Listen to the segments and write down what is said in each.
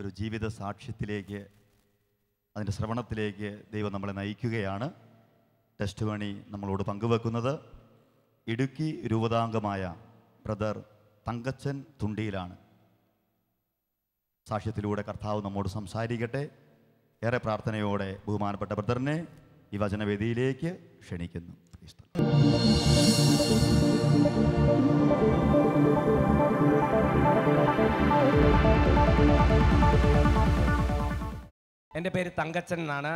ഒരു ജീവിത സാക്ഷ്യത്തിലേക്ക് അതിൻ്റെ ശ്രവണത്തിലേക്ക് ദൈവം നമ്മളെ നയിക്കുകയാണ് ടെസ്റ്റ് മണി നമ്മളോട് പങ്കുവെക്കുന്നത് ഇടുക്കി രൂപതാംഗമായ ബ്രദർ തങ്കച്ചൻ തുണ്ടിയിലാണ് സാക്ഷ്യത്തിലൂടെ കർത്താവ് നമ്മോട് സംസാരിക്കട്ടെ ഏറെ പ്രാർത്ഥനയോടെ ബഹുമാനപ്പെട്ട ബ്രദറിനെ ഈ വചനവേദിയിലേക്ക് ക്ഷണിക്കുന്നു ഇഷ്ടം എൻ്റെ പേര് തങ്കച്ചൻ എന്നാണ്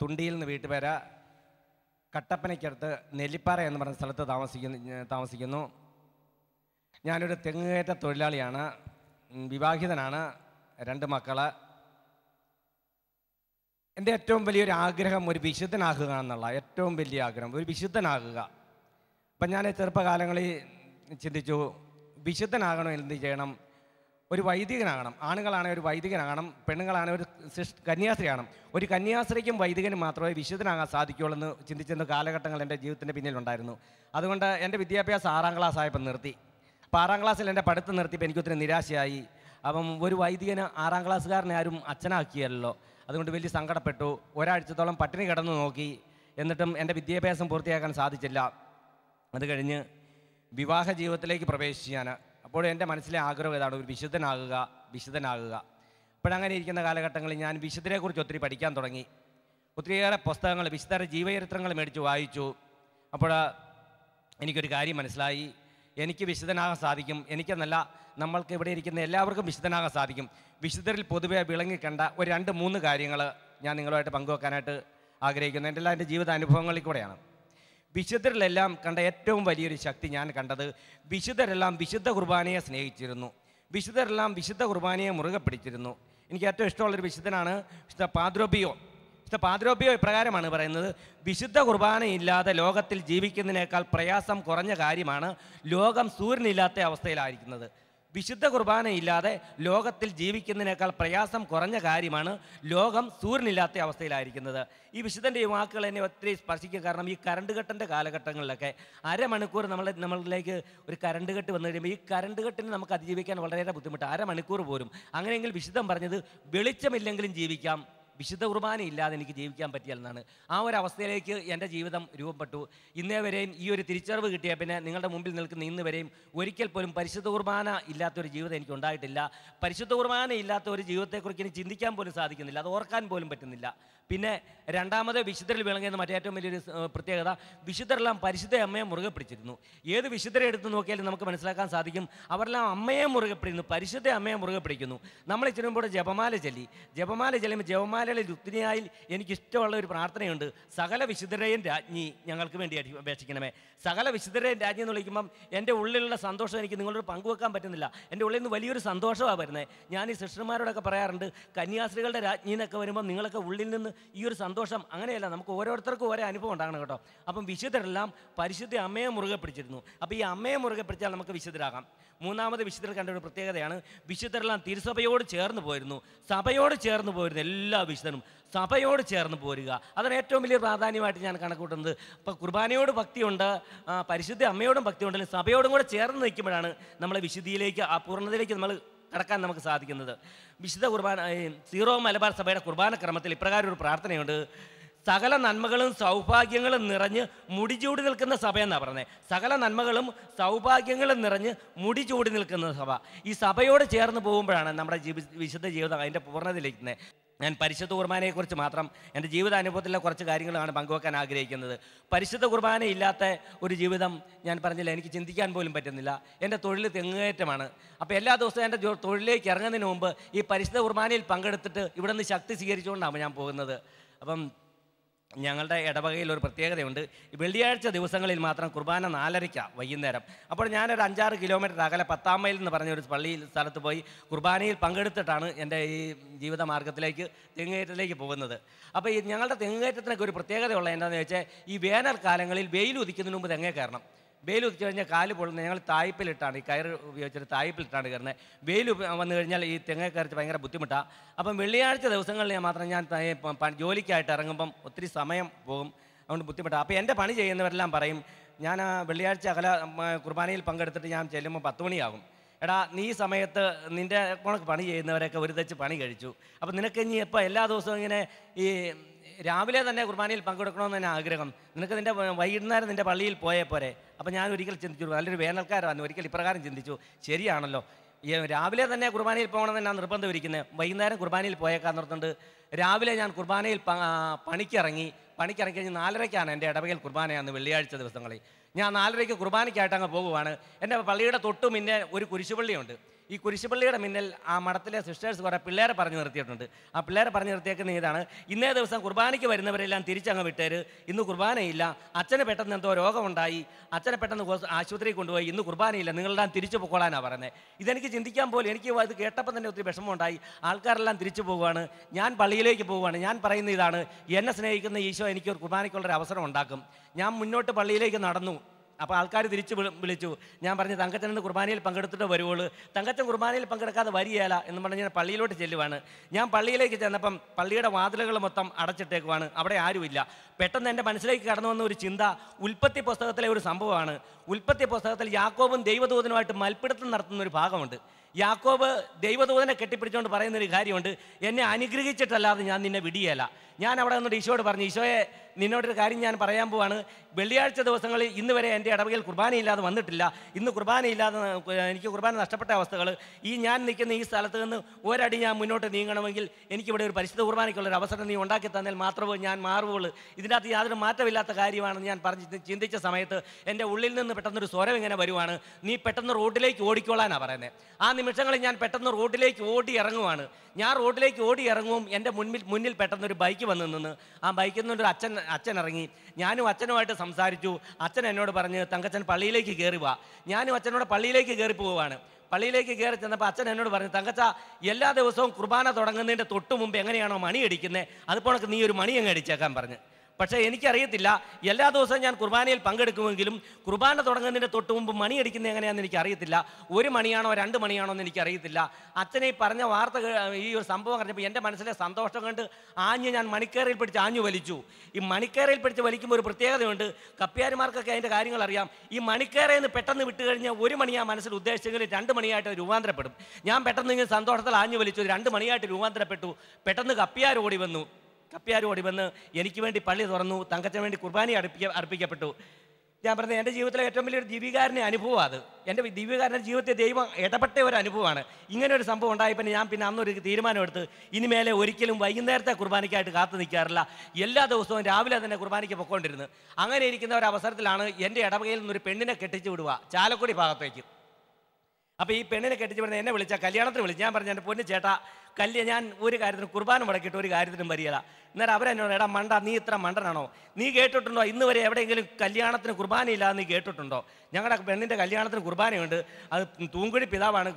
തുണ്ടിയിൽ നിന്ന് വീട്ടുപേര കട്ടപ്പനയ്ക്കടുത്ത് നെല്ലിപ്പാറ എന്ന് പറഞ്ഞ സ്ഥലത്ത് താമസിക്കുന്നു താമസിക്കുന്നു ഞാനൊരു തെങ്ങുകയറ്റ തൊഴിലാളിയാണ് വിവാഹിതനാണ് രണ്ട് മക്കൾ എൻ്റെ ഏറ്റവും വലിയൊരു ആഗ്രഹം ഒരു വിശുദ്ധനാകുക എന്നുള്ള ഏറ്റവും വലിയ ആഗ്രഹം ഒരു വിശുദ്ധനാകുക അപ്പം ഞാൻ ചെറുപ്പകാലങ്ങളിൽ ചിന്തിച്ചു വിശുദ്ധനാകണം എന്ത് ചെയ്യണം ഒരു വൈദികനാകണം ആണുങ്ങളാണെങ്കിൽ ഒരു വൈദികനാകണം പെണ്ണുങ്ങളാണെങ്കിൽ ഒരു കന്യാസ്ത്രീയാണ് ഒരു കന്യാസ്ത്രീക്കും വൈദികനും മാത്രമേ വിശുദ്ധനാകാൻ സാധിക്കുകയുള്ളൂ എന്ന് ചിന്തിച്ചിരുന്ന കാലഘട്ടങ്ങൾ എൻ്റെ ജീവിതത്തിൻ്റെ പിന്നിലുണ്ടായിരുന്നു അതുകൊണ്ട് എൻ്റെ വിദ്യാഭ്യാസം ആറാം ക്ലാസ് ആയപ്പോൾ നിർത്തി അപ്പോൾ ആറാം ക്ലാസ്സിൽ എൻ്റെ പഠിത്തം നിർത്തിയപ്പോൾ എനിക്കൊത്തിരി നിരാശയായി അപ്പം ഒരു വൈദികന് ആറാം ക്ലാസ്സുകാരനെ ആരും അച്ഛനാക്കിയല്ലോ അതുകൊണ്ട് വലിയ സങ്കടപ്പെട്ടു ഒരാഴ്ചത്തോളം പട്ടിണി കിടന്നു നോക്കി എന്നിട്ടും എൻ്റെ വിദ്യാഭ്യാസം പൂർത്തിയാക്കാൻ സാധിച്ചില്ല അത് കഴിഞ്ഞ് വിവാഹ ജീവിതത്തിലേക്ക് പ്രവേശിച്ചാണ് അപ്പോൾ എൻ്റെ മനസ്സിലെ ആഗ്രഹം ഏതാണ് ഒരു വിശുദ്ധനാകുക വിശുദ്ധനാകുക ഇപ്പോഴങ്ങനെ ഇരിക്കുന്ന കാലഘട്ടങ്ങളിൽ ഞാൻ വിശുദ്ധരെക്കുറിച്ച് ഒത്തിരി പഠിക്കാൻ തുടങ്ങി ഒത്തിരിയേറെ പുസ്തകങ്ങൾ വിശുദ്ധരുടെ ജീവചരിത്രങ്ങൾ മേടിച്ച് വായിച്ചു അപ്പോൾ എനിക്കൊരു കാര്യം മനസ്സിലായി എനിക്ക് വിശുദ്ധനാകാൻ സാധിക്കും എനിക്കെന്നല്ല നമ്മൾക്ക് ഇവിടെ ഇരിക്കുന്ന എല്ലാവർക്കും വിശുദ്ധനാകാൻ സാധിക്കും വിശുദ്ധരിൽ പൊതുവെ വിളങ്ങിക്കണ്ട ഒരു രണ്ട് മൂന്ന് കാര്യങ്ങൾ ഞാൻ നിങ്ങളുമായിട്ട് പങ്കുവെക്കാനായിട്ട് ആഗ്രഹിക്കുന്നു എൻ്റെ എല്ലാം എൻ്റെ ജീവിത അനുഭവങ്ങളിൽ കൂടെയാണ് വിശുദ്ധരിലെല്ലാം കണ്ട ഏറ്റവും വലിയൊരു ശക്തി ഞാൻ കണ്ടത് വിശുദ്ധരെല്ലാം വിശുദ്ധ കുർബാനയെ സ്നേഹിച്ചിരുന്നു വിശുദ്ധരെല്ലാം വിശുദ്ധ കുർബാനയെ മുറുകെ പിടിച്ചിരുന്നു എനിക്ക് ഏറ്റവും ഇഷ്ടമുള്ളൊരു വിശുദ്ധനാണ് വിശുദ്ധ പാദ്രോബിയോ വിശുദ്ധ പാദ്രോബിയോ ഇപ്രകാരമാണ് പറയുന്നത് വിശുദ്ധ കുർബാനയില്ലാതെ ലോകത്തിൽ ജീവിക്കുന്നതിനേക്കാൾ പ്രയാസം കുറഞ്ഞ കാര്യമാണ് ലോകം സൂര്യനില്ലാത്ത അവസ്ഥയിലായിരിക്കുന്നത് വിശുദ്ധ കുർബാനയില്ലാതെ ലോകത്തിൽ ജീവിക്കുന്നതിനേക്കാൾ പ്രയാസം കുറഞ്ഞ കാര്യമാണ് ലോകം സൂര്യനില്ലാത്ത അവസ്ഥയിലായിരിക്കുന്നത് ഈ വിശുദ്ധൻ്റെ ഈ വാക്കുകൾ എന്നെ ഒത്തിരി സ്പർശിക്കുക കാരണം ഈ കരണ്ട് കെട്ടിൻ്റെ കാലഘട്ടങ്ങളിലൊക്കെ അരമണിക്കൂർ നമ്മൾ നമ്മളിലേക്ക് ഒരു കരണ്ട് കെട്ട് വന്നു കഴിയുമ്പോൾ ഈ കരണ്ട് കെട്ടിന് നമുക്ക് അതിജീവിക്കാൻ വളരെയേറെ ബുദ്ധിമുട്ട് അരമണിക്കൂർ പോരും അങ്ങനെയെങ്കിൽ വിശുദ്ധം പറഞ്ഞത് വെളിച്ചമില്ലെങ്കിലും ജീവിക്കാം വിശുദ്ധ കുർബാന ഇല്ലാതെ എനിക്ക് ജീവിക്കാൻ എന്നാണ് ആ ഒരു അവസ്ഥയിലേക്ക് എൻ്റെ ജീവിതം രൂപപ്പെട്ടു ഇന്നേ വരെയും ഈ ഒരു തിരിച്ചറിവ് കിട്ടിയ പിന്നെ നിങ്ങളുടെ മുമ്പിൽ നിൽക്കുന്ന ഇന്ന് വരെയും ഒരിക്കൽ പോലും പരിശുദ്ധ കുർബാന ഇല്ലാത്തൊരു ജീവിതം എനിക്ക് ഉണ്ടായിട്ടില്ല പരിശുദ്ധ കുർബാന ഇല്ലാത്ത ഒരു ജീവിതത്തെക്കുറിച്ച് എനിക്ക് ചിന്തിക്കാൻ പോലും സാധിക്കുന്നില്ല അത് ഓർക്കാൻ പോലും പറ്റുന്നില്ല പിന്നെ രണ്ടാമത് വിശുദ്ധരിൽ വിളങ്ങുന്ന മറ്റേ ഏറ്റവും വലിയൊരു പ്രത്യേകത വിശുദ്ധരെല്ലാം പരിശുദ്ധ അമ്മയെ മുറുകെ പിടിച്ചിരുന്നു ഏത് വിശുദ്ധരെ എടുത്ത് നോക്കിയാലും നമുക്ക് മനസ്സിലാക്കാൻ സാധിക്കും അവരെല്ലാം അമ്മയെ മുറുകെ പിടിക്കുന്നു പരിശുദ്ധ അമ്മയെ മുറുകെ പിടിക്കുന്നു നമ്മൾ ചെല്ലുമ്പോൾ ജപമാല ചൊല്ലി ജപമാല ചെല്ലുമ്പോൾ ജപമാലയിൽ രുത്തിനിയായി എനിക്കിഷ്ടമുള്ള ഒരു പ്രാർത്ഥനയുണ്ട് സകല വിശുദ്ധരെയും രാജ്ഞി ഞങ്ങൾക്ക് വേണ്ടി അപേക്ഷിക്കണമേ സകല വിശുദ്ധരെയും രാജ്ഞി എന്ന് വിളിക്കുമ്പം എൻ്റെ ഉള്ളിലുള്ള സന്തോഷം എനിക്ക് നിങ്ങളോട് പങ്കുവെക്കാൻ പറ്റുന്നില്ല എൻ്റെ ഉള്ളിൽ നിന്ന് വലിയൊരു സന്തോഷമാണ് വരുന്നത് ഞാൻ ഈ സിസ്റ്റർമാരോടൊക്കെ പറയാറുണ്ട് കന്യാസ്ത്രീകളുടെ രാജ്ഞിന്നൊക്കെ വരുമ്പോൾ വരുമ്പം നിങ്ങളൊക്കെ ഉള്ളിൽ നിന്ന് ഈ ഒരു സന്തോഷം അങ്ങനെയല്ല നമുക്ക് ഓരോരുത്തർക്കും ഓരോ അനുഭവം ഉണ്ടാകണം കേട്ടോ അപ്പം വിശുദ്ധരെല്ലാം പരിശുദ്ധ അമ്മയെ മുറുകെ പിടിച്ചിരുന്നു അപ്പോൾ ഈ അമ്മയെ മുറുകെ പിടിച്ചാൽ നമുക്ക് വിശുദ്ധരാകാം മൂന്നാമത് വിശുദ്ധർ കണ്ട ഒരു പ്രത്യേകതയാണ് വിശുദ്ധരെല്ലാം തിരുസഭയോട് ചേർന്ന് പോയിരുന്നു സഭയോട് ചേർന്ന് പോയിരുന്നു എല്ലാ വിശുദ്ധനും സഭയോട് ചേർന്ന് പോരുക അതാണ് ഏറ്റവും വലിയ പ്രാധാന്യമായിട്ട് ഞാൻ കണക്കൂട്ടുന്നത് അപ്പോൾ കുർബാനയോട് ഭക്തിയുണ്ട് പരിശുദ്ധ അമ്മയോടും ഭക്തിയുണ്ടല്ലോ സഭയോടും കൂടെ ചേർന്ന് നിൽക്കുമ്പോഴാണ് നമ്മളെ വിശുദ്ധിയിലേക്ക് ആ പൂർണ്ണതയിലേക്ക് നമ്മൾ കടക്കാൻ നമുക്ക് സാധിക്കുന്നത് വിശുദ്ധ കുർബാന സീറോ മലബാർ സഭയുടെ കുർബാന ക്രമത്തിൽ ഇപ്രകാരം ഒരു പ്രാർത്ഥനയുണ്ട് സകല നന്മകളും സൗഭാഗ്യങ്ങളും നിറഞ്ഞ് മുടിചൂടി നിൽക്കുന്ന സഭയെന്നാണ് പറഞ്ഞത് സകല നന്മകളും സൗഭാഗ്യങ്ങളും നിറഞ്ഞ് മുടിചൂടി നിൽക്കുന്ന സഭ ഈ സഭയോട് ചേർന്ന് പോകുമ്പോഴാണ് നമ്മുടെ വിശുദ്ധ ജീവിതം അതിൻ്റെ പൂർണ്ണതയിലിരിക്കുന്നത് ഞാൻ പരിശുദ്ധ കുർബാനയെക്കുറിച്ച് മാത്രം എൻ്റെ ജീവിതാനുഭവത്തിലെ കുറച്ച് കാര്യങ്ങളാണ് പങ്കുവെക്കാൻ ആഗ്രഹിക്കുന്നത് പരിശുദ്ധ കുർബാന ഇല്ലാത്ത ഒരു ജീവിതം ഞാൻ പറഞ്ഞില്ല എനിക്ക് ചിന്തിക്കാൻ പോലും പറ്റുന്നില്ല എൻ്റെ തൊഴിൽ തെങ്ങുകയറ്റമാണ് അപ്പോൾ എല്ലാ ദിവസവും എൻ്റെ തൊഴിലിലേക്ക് ഇറങ്ങുന്നതിന് മുമ്പ് ഈ പരിശുദ്ധ കുർബാനയിൽ പങ്കെടുത്തിട്ട് ഇവിടെ നിന്ന് ശക്തി സ്വീകരിച്ചുകൊണ്ടാണ് ഞാൻ പോകുന്നത് അപ്പം ഞങ്ങളുടെ ഇടവകയിൽ ഒരു പ്രത്യേകതയുണ്ട് വെള്ളിയാഴ്ച ദിവസങ്ങളിൽ മാത്രം കുർബാന നാലരയ്ക്ക വൈകുന്നേരം അപ്പോൾ ഞാനൊരു അഞ്ചാറ് കിലോമീറ്റർ അകലെ പത്താം മൈൽ എന്ന് പറഞ്ഞ ഒരു പള്ളിയിൽ സ്ഥലത്ത് പോയി കുർബാനയിൽ പങ്കെടുത്തിട്ടാണ് എൻ്റെ ഈ ജീവിത മാർഗത്തിലേക്ക് തെങ്ങുകയറ്റത്തിലേക്ക് പോകുന്നത് അപ്പോൾ ഈ ഞങ്ങളുടെ തെങ്ങുകയറ്റത്തിനൊക്കെ ഒരു പ്രത്യേകതയുള്ള എന്താണെന്ന് വെച്ചാൽ ഈ വേനൽക്കാലങ്ങളിൽ വെയിൽ ഉദിക്കുന്നതിന് മുമ്പ് തെങ്ങേ കയറണം വെയിൽ ഉദിച്ചു കഴിഞ്ഞാൽ കാല് പൊള്ളുന്നത് ഞങ്ങൾ തായ്പിലിട്ടാണ് ഈ കയർ ഉപയോഗിച്ചിട്ട് തായ്പിലിട്ടാണ് കയറുന്നത് വെയിൽ വന്നു കഴിഞ്ഞാൽ ഈ തെങ്ങ കയറിച്ച് ഭയങ്കര ബുദ്ധിമുട്ടാണ് അപ്പം വെള്ളിയാഴ്ച ദിവസങ്ങളിൽ ഞാൻ മാത്രം ഞാൻ ജോലിക്കായിട്ട് ഇറങ്ങുമ്പം ഒത്തിരി സമയം പോകും അതുകൊണ്ട് ബുദ്ധിമുട്ടാണ് അപ്പോൾ എൻ്റെ പണി ചെയ്യുന്നവരെല്ലാം പറയും ഞാൻ വെള്ളിയാഴ്ച അകല കുർബാനയിൽ പങ്കെടുത്തിട്ട് ഞാൻ ചെല്ലുമ്പോൾ പത്ത് മണിയാകും എടാ നീ സമയത്ത് നിൻ്റെ കണക്ക് പണി ചെയ്യുന്നവരൊക്കെ ഒരു തെച്ച് പണി കഴിച്ചു അപ്പം നിനക്ക് ഇനി എപ്പോൾ എല്ലാ ദിവസവും ഇങ്ങനെ ഈ രാവിലെ തന്നെ കുർബാനയിൽ പങ്കെടുക്കണമെന്ന് തന്നെ ആഗ്രഹം നിനക്ക് നിൻ്റെ വൈകുന്നേരം നിൻ്റെ പള്ളിയിൽ പോയേ പോരെ അപ്പം ഞാൻ ഒരിക്കൽ ചിന്തിച്ചു നല്ലൊരു വേനൽക്കാരാണ് ഒരിക്കൽ ഇപ്രകാരം ചിന്തിച്ചു ശരിയാണല്ലോ രാവിലെ തന്നെ കുർബാനയിൽ പോകണമെന്ന് ഞാൻ നിർബന്ധം ഇരിക്കുന്നത് വൈകുന്നേരം കുർബാനയിൽ പോയേക്കാൻ നിർത്തുന്നുണ്ട് രാവിലെ ഞാൻ കുർബാനയിൽ പണിക്കിറങ്ങി പണിക്കിറങ്ങി കഴിഞ്ഞ് നാലരയ്ക്കാണ് എൻ്റെ ഇടവകയിൽ കുർബാനയാണ് വെള്ളിയാഴ്ച ദിവസങ്ങളിൽ ഞാൻ നാലരയ്ക്ക് കുർബാനയ്ക്കായിട്ട് അങ്ങ് പോകുവാണ് എൻ്റെ പള്ളിയുടെ തൊട്ടും ഇന്നെ ഒരു കുരിശുപള്ളിയുണ്ട് ഈ കുരിശുപള്ളിയുടെ മുന്നിൽ ആ മഠത്തിലെ സിസ്റ്റേഴ്സ് കുറേ പിള്ളേരെ പറഞ്ഞു നിർത്തിയിട്ടുണ്ട് ആ പിള്ളേരെ പറഞ്ഞു നിർത്തിയേക്കുന്ന ഇതാണ് ഇന്നേ ദിവസം കുർബാനയ്ക്ക് വരുന്നവരെല്ലാം തിരിച്ചങ്ങ് വിട്ടേര് ഇന്ന് കുർബാനയില്ല അച്ഛനെ പെട്ടെന്ന് എന്തോ രോഗമുണ്ടായി അച്ഛനെ പെട്ടെന്ന് ആശുപത്രിയിൽ കൊണ്ടുപോയി ഇന്ന് കുർബാനയില്ല നിങ്ങളെല്ലാം തിരിച്ചു പോയിക്കോളാനാണ് പറയുന്നത് ഇതെനിക്ക് ചിന്തിക്കാൻ പോലും എനിക്ക് അത് കേട്ടപ്പോൾ തന്നെ ഒത്തിരി വിഷമമുണ്ടായി ആൾക്കാരെല്ലാം തിരിച്ചു പോവുകയാണ് ഞാൻ പള്ളിയിലേക്ക് പോവുകയാണ് ഞാൻ പറയുന്ന ഇതാണ് എന്നെ സ്നേഹിക്കുന്ന ഈശോ എനിക്ക് ഒരു കുർബാനയ്ക്കുള്ളൊരു അവസരം ഉണ്ടാക്കും ഞാൻ മുന്നോട്ട് പള്ളിയിലേക്ക് നടന്നു അപ്പോൾ ആൾക്കാർ തിരിച്ചു വിളിച്ചു ഞാൻ പറഞ്ഞു തങ്കച്ചനന്ന് കുർബാനയിൽ പങ്കെടുത്തിട്ട് വരുവുള്ളൂ തങ്കച്ചൻ കുർബാനയിൽ പങ്കെടുക്കാതെ വരികയല്ല എന്ന് പറഞ്ഞ് ഞാൻ പള്ളിയിലോട്ട് ചെല്ലുവാണ് ഞാൻ പള്ളിയിലേക്ക് ചെന്നപ്പം പള്ളിയുടെ വാതിലുകൾ മൊത്തം അടച്ചിട്ടേക്കുവാണ് അവിടെ ആരുമില്ല പെട്ടെന്ന് എൻ്റെ മനസ്സിലേക്ക് കടന്നു വന്ന ഒരു ചിന്ത ഉൽപ്പത്തി പുസ്തകത്തിലെ ഒരു സംഭവമാണ് ഉൽപ്പത്തി പുസ്തകത്തിൽ യാക്കോബും ദൈവദൂതനുമായിട്ട് മൽപ്പിടുത്തം നടത്തുന്ന ഒരു ഭാഗമുണ്ട് യാക്കോബ് ദൈവദൂതനെ കെട്ടിപ്പിടിച്ചുകൊണ്ട് പറയുന്നൊരു കാര്യമുണ്ട് എന്നെ അനുഗ്രഹിച്ചിട്ടല്ലാതെ ഞാൻ നിന്നെ വിടിയേല ഞാൻ അവിടെ നിന്നിട്ട് ഈശോയോട് പറഞ്ഞു ഈശോയെ നിന്നോടൊരു കാര്യം ഞാൻ പറയാൻ പോവാണ് വെള്ളിയാഴ്ച ദിവസങ്ങളിൽ ഇന്ന് വരെ എൻ്റെ ഇടവകയിൽ കുർബാനയില്ലാതെ വന്നിട്ടില്ല ഇന്ന് കുർബാനയില്ലാതെ എനിക്ക് കുർബാന നഷ്ടപ്പെട്ട അവസ്ഥകൾ ഈ ഞാൻ നിൽക്കുന്ന ഈ സ്ഥലത്ത് നിന്ന് ഒരടി ഞാൻ മുന്നോട്ട് നീങ്ങണമെങ്കിൽ എനിക്കിവിടെ ഒരു പരിശുദ്ധ ഒരു അവസരം നീ ഉണ്ടാക്കി തന്നാൽ മാത്രമേ ഞാൻ മാറുകയുള്ളൂ ഇതിനകത്ത് യാതൊരു മാറ്റമില്ലാത്ത കാര്യമാണെന്ന് ഞാൻ പറഞ്ഞ് ചിന്തിച്ച സമയത്ത് എൻ്റെ ഉള്ളിൽ നിന്ന് പെട്ടെന്നൊരു സ്വരം ഇങ്ങനെ വരുവാണ് നീ പെട്ടെന്ന് റോഡിലേക്ക് ഓടിക്കോളാനാണ് പറയുന്നത് ആ നിമിഷങ്ങളിൽ ഞാൻ പെട്ടെന്ന് റോഡിലേക്ക് ഓടി ഇറങ്ങുവാണ് ഞാൻ റോഡിലേക്ക് ഓടി ഇറങ്ങും എൻ്റെ മുന്നിൽ മുന്നിൽ പെട്ടെന്നൊരു ബൈക്ക് വന്ന് നിന്ന് ആ ബൈക്കിൽ നിന്നൊരു അച്ഛൻ അച്ഛൻ ഇറങ്ങി ഞാനും അച്ഛനുമായിട്ട് സംസാരിച്ചു അച്ഛൻ എന്നോട് പറഞ്ഞ് തങ്കച്ചൻ പള്ളിയിലേക്ക് കയറി വാ ഞാനും അച്ഛനോട് പള്ളിയിലേക്ക് കയറി പോവുകയാണ് പള്ളിയിലേക്ക് കയറി ചെന്നപ്പോൾ അച്ഛൻ എന്നോട് പറഞ്ഞു തങ്കച്ച എല്ലാ ദിവസവും കുർബാന തുടങ്ങുന്നതിൻ്റെ തൊട്ട് മുമ്പ് എങ്ങനെയാണോ മണി അടിക്കുന്നത് അതിപ്പോൾ നീ ഒരു മണി അങ്ങ് അടിച്ചേക്കാൻ പറഞ്ഞു പക്ഷേ എനിക്കറിയത്തില്ല എല്ലാ ദിവസവും ഞാൻ കുർബാനയിൽ പങ്കെടുക്കുമെങ്കിലും കുർബാന തുടങ്ങുന്നതിൻ്റെ തൊട്ട് മുമ്പ് മണിയടിക്കുന്നത് എങ്ങനെയാണെന്ന് എനിക്കറിയത്തില്ല ഒരു മണിയാണോ രണ്ട് മണിയാണോ എന്ന് എനിക്കറിയത്തില്ല അച്ഛനെ ഈ പറഞ്ഞ വാർത്ത ഈ ഒരു സംഭവം പറഞ്ഞപ്പോൾ എൻ്റെ മനസ്സിലെ സന്തോഷം കണ്ട് ആഞ്ഞ് ഞാൻ മണിക്കേറിൽ പിടിച്ച് ആഞ്ഞു വലിച്ചു ഈ മണിക്കേറയിൽ പിടിച്ച് വലിക്കുമ്പോൾ ഒരു പ്രത്യേകതയുണ്ട് കപ്പ്യാരിമാർക്കൊക്കെ അതിൻ്റെ കാര്യങ്ങൾ അറിയാം ഈ മണിക്കേറയിൽ നിന്ന് പെട്ടെന്ന് വിട്ട് കഴിഞ്ഞാൽ ഒരു മണി ആ മനസ്സിൽ ഉദ്ദേശിച്ചെങ്കിൽ രണ്ട് മണിയായിട്ട് രൂപാന്തരപ്പെടും ഞാൻ പെട്ടെന്ന് ഇങ്ങനെ സന്തോഷത്തിൽ ആഞ്ഞു വലിച്ചു രണ്ട് മണിയായിട്ട് രൂപാന്തരപ്പെട്ടു പെട്ടെന്ന് കപ്പിയാർ ഓടി വന്നു കപ്പ്യാരോടി വന്ന് എനിക്ക് വേണ്ടി പള്ളി തുറന്നു തങ്കച്ചന് വേണ്ടി കുർബാനി അർപ്പിക്ക അർപ്പിക്കപ്പെട്ടു ഞാൻ പറഞ്ഞത് എൻ്റെ ജീവിതത്തിലെ ഏറ്റവും വലിയൊരു ദീപികാരൻ്റെ അനുഭവം അത് എൻ്റെ ദീപികാരൻ്റെ ജീവിതത്തെ ദൈവം ഇടപെട്ട ഒരു അനുഭവമാണ് ഇങ്ങനെ ഒരു സംഭവം ഉണ്ടായപ്പോൾ ഞാൻ പിന്നെ അന്നൊരു തീരുമാനമെടുത്ത് ഇനിമേലെ ഒരിക്കലും വൈകുന്നേരത്തെ കുർബാനയ്ക്കായിട്ട് കാത്തു നിൽക്കാറില്ല എല്ലാ ദിവസവും രാവിലെ തന്നെ കുർബാനയ്ക്ക് പൊക്കോണ്ടിരുന്നു അങ്ങനെ ഇരിക്കുന്ന ഒരു അവസരത്തിലാണ് എൻ്റെ ഇടവകയിൽ നിന്നൊരു പെണ്ണിനെ കെട്ടിച്ചു വിടുക ചാലക്കുടി ഭാഗത്തേക്ക് അപ്പോൾ ഈ പെണ്ണിനെ കെട്ടിച്ച് പറഞ്ഞ എന്നെ വിളിച്ചാൽ കല്യാണത്തിന് വിളിച്ചു ഞാൻ പറഞ്ഞു എൻ്റെ പൊന്നു ചേട്ടാ കല്യാ ഞാൻ ഒരു കാര്യത്തിന് കുർബാന മുടക്കിയിട്ട് ഒരു കാര്യത്തിനും വരികയില്ല എന്നാൽ അവരെന്നോട് എടാ മണ്ട നീ ഇത്ര മണ്ടനാണോ നീ കേട്ടിട്ടുണ്ടോ ഇന്ന് വരെ എവിടെയെങ്കിലും കല്യാണത്തിന് ഇല്ല നീ കേട്ടിട്ടുണ്ടോ ഞങ്ങളുടെ പെണ്ണിൻ്റെ കല്യാണത്തിന് കുർബാനയുണ്ട് അത് തൂങ്കുഴി പിതാവാണ്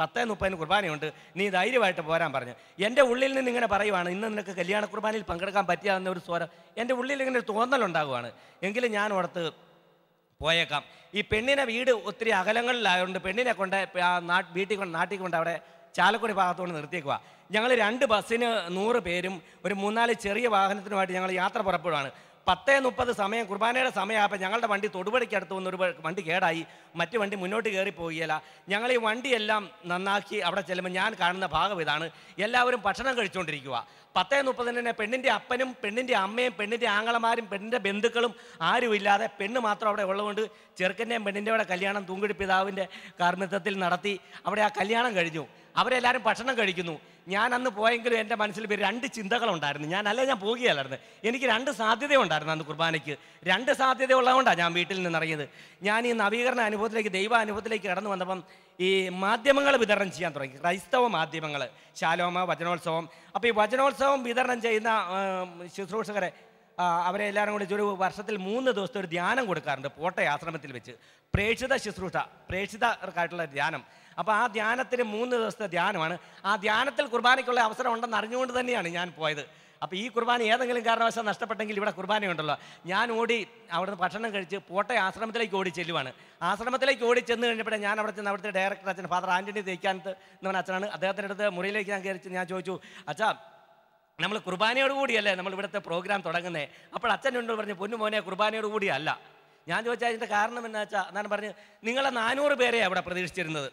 പത്തേ മുപ്പതിന് കുർബാനയുണ്ട് നീ ധൈര്യമായിട്ട് പോരാൻ പറഞ്ഞു എൻ്റെ ഉള്ളിൽ നിന്ന് ഇങ്ങനെ പറയുവാണ് ഇന്ന് നിനക്ക് കല്യാണ കുർബാനയിൽ പങ്കെടുക്കാൻ പറ്റിയാവുന്ന ഒരു സ്വരം എൻ്റെ ഉള്ളിൽ ഇങ്ങനെ ഒരു തോന്നലുണ്ടാകുവാണ് എങ്കിലും ഞാൻ ഓർത്ത് പോയേക്കാം ഈ പെണ്ണിനെ വീട് ഒത്തിരി അകലങ്ങളിലായതുകൊണ്ട് പെണ്ണിനെ കൊണ്ട് വീട്ടിൽ കൊണ്ട് നാട്ടിൽ കൊണ്ട് അവിടെ ചാലക്കുടി ഭാഗത്തുകൊണ്ട് നിർത്തിയേക്കുക ഞങ്ങൾ രണ്ട് ബസ്സിന് നൂറ് പേരും ഒരു മൂന്നാല് ചെറിയ വാഹനത്തിനുമായിട്ട് ഞങ്ങൾ യാത്ര പുറപ്പെടുവാണ് പത്തേ മുപ്പത് സമയം കുർബാനയുടെ സമയമായപ്പോൾ ഞങ്ങളുടെ വണ്ടി തൊടുപടിക്ക് അടുത്ത് വന്നൊരു വണ്ടി കേടായി മറ്റു വണ്ടി മുന്നോട്ട് കയറി പോകുകയില്ല ഞങ്ങൾ ഈ വണ്ടിയെല്ലാം നന്നാക്കി അവിടെ ചെല്ലുമ്പോൾ ഞാൻ കാണുന്ന ഭാഗം ഇതാണ് എല്ലാവരും ഭക്ഷണം കഴിച്ചുകൊണ്ടിരിക്കുക പത്തേ മുപ്പതിന് തന്നെ പെണ്ണിൻ്റെ അപ്പനും പെണ്ണിൻ്റെ അമ്മയും പെണ്ണിൻ്റെ ആങ്ങളമാരും പെണ്ണിൻ്റെ ബന്ധുക്കളും ആരുമില്ലാതെ പെണ്ണ് മാത്രം അവിടെ ഉള്ളതുകൊണ്ട് ചെറുക്കൻ്റെയും പെണ്ണിൻ്റെ അവിടെ കല്യാണം തൂങ്കിടി പിതാവിൻ്റെ കാർമ്മിത്വത്തിൽ നടത്തി അവിടെ ആ കല്യാണം കഴിഞ്ഞു അവരെല്ലാവരും ഭക്ഷണം കഴിക്കുന്നു ഞാൻ അന്ന് പോയെങ്കിലും എൻ്റെ മനസ്സിൽ രണ്ട് ചിന്തകളുണ്ടായിരുന്നു ഞാൻ അല്ല ഞാൻ പോകുകയല്ലായിരുന്നു എനിക്ക് രണ്ട് സാധ്യതയുണ്ടായിരുന്നു അന്ന് കുർബാനയ്ക്ക് രണ്ട് സാധ്യത ഉള്ളതുകൊണ്ടാണ് ഞാൻ വീട്ടിൽ നിന്ന് നിന്നിറങ്ങിയത് ഞാൻ ഈ നവീകരണ അനുഭവത്തിലേക്ക് ദൈവാനുഭവത്തിലേക്ക് കടന്നു വന്നപ്പം ഈ മാധ്യമങ്ങൾ വിതരണം ചെയ്യാൻ തുടങ്ങി ക്രൈസ്തവ മാധ്യമങ്ങൾ ശാലോമ വചനോത്സവം അപ്പോൾ ഈ വചനോത്സവം വിതരണം ചെയ്യുന്ന ശുശ്രൂഷകരെ അവരെ എല്ലാവരും കൂടി ഒരു വർഷത്തിൽ മൂന്ന് ദിവസത്തെ ഒരു ധ്യാനം കൊടുക്കാറുണ്ട് പോട്ടെ ആശ്രമത്തിൽ വെച്ച് പ്രേക്ഷിത ശുശ്രൂഷ പ്രേക്ഷിതർക്കായിട്ടുള്ള ധ്യാനം അപ്പോൾ ആ ധ്യാനത്തിന് മൂന്ന് ദിവസത്തെ ധ്യാനമാണ് ആ ധ്യാനത്തിൽ കുർബാനയ്ക്കുള്ള അവസരം ഉണ്ടെന്ന് അറിഞ്ഞുകൊണ്ട് തന്നെയാണ് ഞാൻ പോയത് അപ്പോൾ ഈ കുർബാന ഏതെങ്കിലും കാരണവശാൽ നഷ്ടപ്പെട്ടെങ്കിൽ ഇവിടെ കുർബാനയുണ്ടല്ലോ ഞാൻ ഓടി നിന്ന് ഭക്ഷണം കഴിച്ച് പോട്ടെ ആശ്രമത്തിലേക്ക് ഓടി ചെല്ലുവാണ് ആശ്രമത്തിലേക്ക് ഓടി ചെന്ന് കഴിഞ്ഞപ്പോൾ ഞാൻ അവിടെ ചെന്ന് അവിടുത്തെ ഡയറക്ടർ അച്ഛൻ ഫാദർ ആൻ്റണി തേക്കാനത്ത് എന്ന് പറഞ്ഞ അച്ഛനാണ് അദ്ദേഹത്തിൻ്റെ അടുത്ത് മുറിയിലേക്ക് ഞാൻ കയറി ഞാൻ ചോദിച്ചു അച്ഛാ നമ്മൾ കൂടിയല്ലേ നമ്മൾ ഇവിടുത്തെ പ്രോഗ്രാം തുടങ്ങുന്നത് അപ്പോൾ അച്ഛനുണ്ട് പറഞ്ഞു കുർബാനയോട് കൂടിയല്ല ഞാൻ ചോദിച്ചാൽ അതിൻ്റെ കാരണം എന്താ വെച്ചാൽ എന്നാണ് പറഞ്ഞ് നിങ്ങളെ നാനൂറ് പേരെയാണ് അവിടെ പ്രതീക്ഷിച്ചിരുന്നത്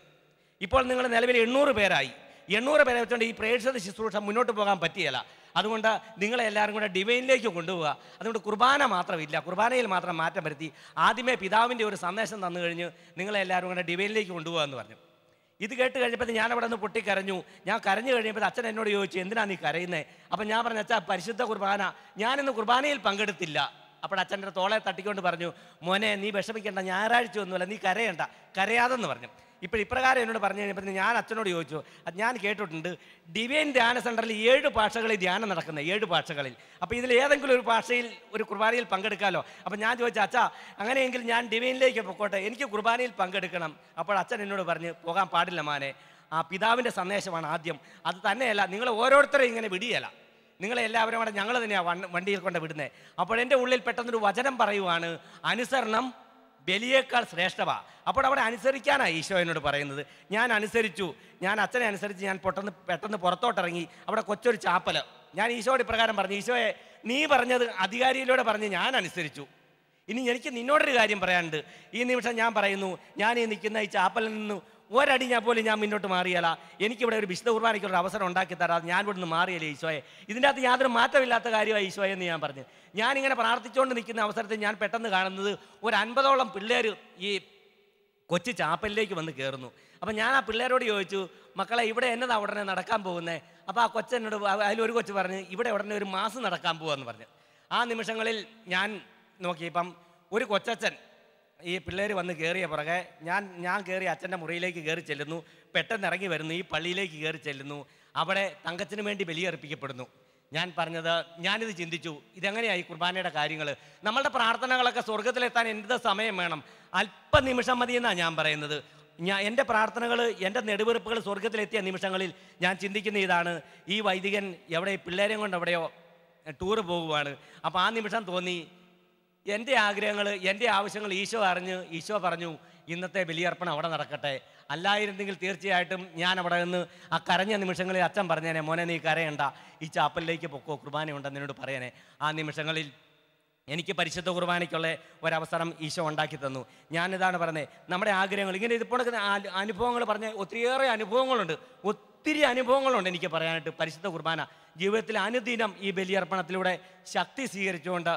ഇപ്പോൾ നിങ്ങൾ നിലവിൽ എണ്ണൂറ് പേരായി എണ്ണൂറ് പേരെ വെച്ചുകൊണ്ട് ഈ പ്രേക്ഷക ശുശ്രൂഷ മുന്നോട്ട് പോകാൻ പറ്റിയല്ല അതുകൊണ്ട് നിങ്ങളെ എല്ലാവരും കൂടെ ഡിവൈനിലേക്ക് കൊണ്ടുപോവുക അതുകൊണ്ട് കുർബാന മാത്രമില്ല കുർബാനയിൽ മാത്രം മാറ്റം വരുത്തി ആദ്യമേ പിതാവിൻ്റെ ഒരു സന്ദേശം തന്നു കഴിഞ്ഞ് നിങ്ങളെ എല്ലാവരും കൂടെ ഡിവൈനിലേക്ക് കൊണ്ടുപോകുക എന്ന് പറഞ്ഞു ഇത് കേട്ട് കഴിഞ്ഞപ്പോൾ ഞാൻ അവിടെ നിന്ന് പൊട്ടിക്കരഞ്ഞു ഞാൻ കരഞ്ഞു കഴിഞ്ഞപ്പോൾ അച്ഛൻ എന്നോട് ചോദിച്ചു എന്തിനാണ് നീ കരയുന്നത് അപ്പം ഞാൻ പറഞ്ഞു അച്ഛാ പരിശുദ്ധ കുർബാന ഞാനിന്ന് കുർബാനയിൽ പങ്കെടുത്തില്ല അപ്പോൾ അച്ഛൻ്റെ തോളെ തട്ടിക്കൊണ്ട് പറഞ്ഞു മോനെ നീ വിഷമിക്കേണ്ട ഞായറാഴ്ച ഒന്നുമല്ല നീ കരയേണ്ട കരയാതെന്ന് പറഞ്ഞു ഇപ്പോൾ ഇപ്രകാരം എന്നോട് പറഞ്ഞു കഴിഞ്ഞപ്പോൾ ഞാൻ അച്ഛനോട് ചോദിച്ചു അത് ഞാൻ കേട്ടിട്ടുണ്ട് ഡിവൈൻ ധ്യാന സെൻറ്ററിൽ ഏഴ് ഭാഷകളിൽ ധ്യാനം നടക്കുന്നത് ഏഴ് ഭാഷകളിൽ അപ്പോൾ ഇതിൽ ഏതെങ്കിലും ഒരു ഭാഷയിൽ ഒരു കുർബാനയിൽ പങ്കെടുക്കാമല്ലോ അപ്പോൾ ഞാൻ ചോദിച്ചു അച്ഛാ അങ്ങനെയെങ്കിൽ ഞാൻ ഡിവൈനിലേക്ക് പൊക്കോട്ടെ എനിക്ക് കുർബാനയിൽ പങ്കെടുക്കണം അപ്പോൾ അച്ഛൻ എന്നോട് പറഞ്ഞ് പോകാൻ പാടില്ല മാനെ ആ പിതാവിൻ്റെ സന്ദേശമാണ് ആദ്യം അത് തന്നെയല്ല നിങ്ങൾ ഓരോരുത്തരെയും ഇങ്ങനെ വിടിയല്ല നിങ്ങളെ എല്ലാവരും കൂടെ ഞങ്ങൾ തന്നെയാണ് വണ്ടിയിൽ കൊണ്ട് വിടുന്നത് എൻ്റെ ഉള്ളിൽ പെട്ടെന്നൊരു വചനം പറയുവാണ് അനുസരണം ബലിയേക്കാൾ ശ്രേഷ്ഠമാണ് അപ്പോൾ അവിടെ അനുസരിക്കാനാണ് ഈശോ എന്നോട് പറയുന്നത് ഞാൻ അനുസരിച്ചു ഞാൻ അച്ഛനെ അനുസരിച്ച് ഞാൻ പെട്ടെന്ന് പെട്ടെന്ന് പുറത്തോട്ടിറങ്ങി അവിടെ കൊച്ചൊരു ചാപ്പൽ ഞാൻ ഈശോയുടെ ഇപ്രകാരം പറഞ്ഞു ഈശോയെ നീ പറഞ്ഞത് അധികാരിയിലൂടെ പറഞ്ഞ് ഞാൻ അനുസരിച്ചു ഇനി എനിക്ക് നിന്നോടൊരു കാര്യം പറയാനുണ്ട് ഈ നിമിഷം ഞാൻ പറയുന്നു ഞാൻ ഈ നിൽക്കുന്ന ഈ ചാപ്പലിൽ നിന്ന് ഒരടി ഞാൻ പോലും ഞാൻ മുന്നോട്ട് മാറിയല്ല എനിക്കിവിടെ ഒരു വിശുദ്ധ കുർബാനയ്ക്കുള്ള അവസരം ഉണ്ടാക്കി തരാതെ ഞാൻ ഇവിടുന്ന് മാറിയല്ലേ ഈശോയെ ഇതിൻ്റെ അകത്ത് യാതൊരു മാറ്റമില്ലാത്ത കാര്യമായി ഈശോയെ എന്ന് ഞാൻ പറഞ്ഞു ഞാനിങ്ങനെ പ്രാർത്ഥിച്ചുകൊണ്ട് നിൽക്കുന്ന അവസരത്തിൽ ഞാൻ പെട്ടെന്ന് കാണുന്നത് ഒരു അൻപതോളം പിള്ളേർ ഈ കൊച്ചു ചാപ്പലിലേക്ക് വന്ന് കയറുന്നു അപ്പം ഞാൻ ആ പിള്ളേരോട് ചോദിച്ചു മക്കളെ ഇവിടെ എന്നതാ ഉടനെ നടക്കാൻ പോകുന്നത് അപ്പോൾ ആ കൊച്ചെന്നോട് അതിലൊരു കൊച്ചു പറഞ്ഞ് ഇവിടെ ഉടനെ ഒരു മാസം നടക്കാൻ പോവാന്ന് പറഞ്ഞു ആ നിമിഷങ്ങളിൽ ഞാൻ നോക്കിയപ്പം ഒരു കൊച്ചച്ഛൻ ഈ പിള്ളേർ വന്ന് കയറിയ പുറകെ ഞാൻ ഞാൻ കയറി അച്ഛൻ്റെ മുറിയിലേക്ക് കയറി ചെല്ലുന്നു പെട്ടെന്ന് ഇറങ്ങി വരുന്നു ഈ പള്ളിയിലേക്ക് കയറി ചെല്ലുന്നു അവിടെ തങ്കച്ചിന് വേണ്ടി ബലിയർപ്പിക്കപ്പെടുന്നു ഞാൻ പറഞ്ഞത് ഞാനിത് ചിന്തിച്ചു ഇതെങ്ങനെയായി കുർബാനയുടെ കാര്യങ്ങൾ നമ്മളുടെ പ്രാർത്ഥനകളൊക്കെ സ്വർഗത്തിലെത്താൻ എന്ത് സമയം വേണം അല്പനിമിഷം മതിയെന്നാണ് ഞാൻ പറയുന്നത് ഞാൻ എൻ്റെ പ്രാർത്ഥനകൾ എൻ്റെ നെടുവെറുപ്പുകൾ സ്വർഗത്തിലെത്തിയ നിമിഷങ്ങളിൽ ഞാൻ ചിന്തിക്കുന്ന ഇതാണ് ഈ വൈദികൻ എവിടെ പിള്ളേരെയും കൊണ്ട് എവിടെയോ ടൂറ് പോകുവാണ് അപ്പോൾ ആ നിമിഷം തോന്നി എൻ്റെ ആഗ്രഹങ്ങൾ എൻ്റെ ആവശ്യങ്ങൾ ഈശോ അറിഞ്ഞ് ഈശോ പറഞ്ഞു ഇന്നത്തെ ബലിയർപ്പണം അവിടെ നടക്കട്ടെ അല്ലായിരുന്നെങ്കിൽ തീർച്ചയായിട്ടും ഞാൻ അവിടെ നിന്ന് ആ കരഞ്ഞ നിമിഷങ്ങളിൽ അച്ഛൻ പറഞ്ഞേനെ മോനെ നീ കരയണ്ട ഈ ചാപ്പലിലേക്ക് പൊക്കോ കുർബാനയുണ്ടെന്ന് എന്നോട് പറയണേ ആ നിമിഷങ്ങളിൽ എനിക്ക് പരിശുദ്ധ കുർബാനയ്ക്കുള്ള ഒരവസരം ഈശോ ഉണ്ടാക്കി തന്നു ഞാനിതാണ് പറഞ്ഞത് നമ്മുടെ ആഗ്രഹങ്ങൾ ഇങ്ങനെ ഇതിപ്പോൾ അനുഭവങ്ങൾ പറഞ്ഞ ഒത്തിരിയേറെ അനുഭവങ്ങളുണ്ട് ഒത്തിരി അനുഭവങ്ങളുണ്ട് എനിക്ക് പറയാനായിട്ട് പരിശുദ്ധ കുർബാന ജീവിതത്തിൽ അനുദിനം ഈ ബലിയർപ്പണത്തിലൂടെ ശക്തി സ്വീകരിച്ചുകൊണ്ട്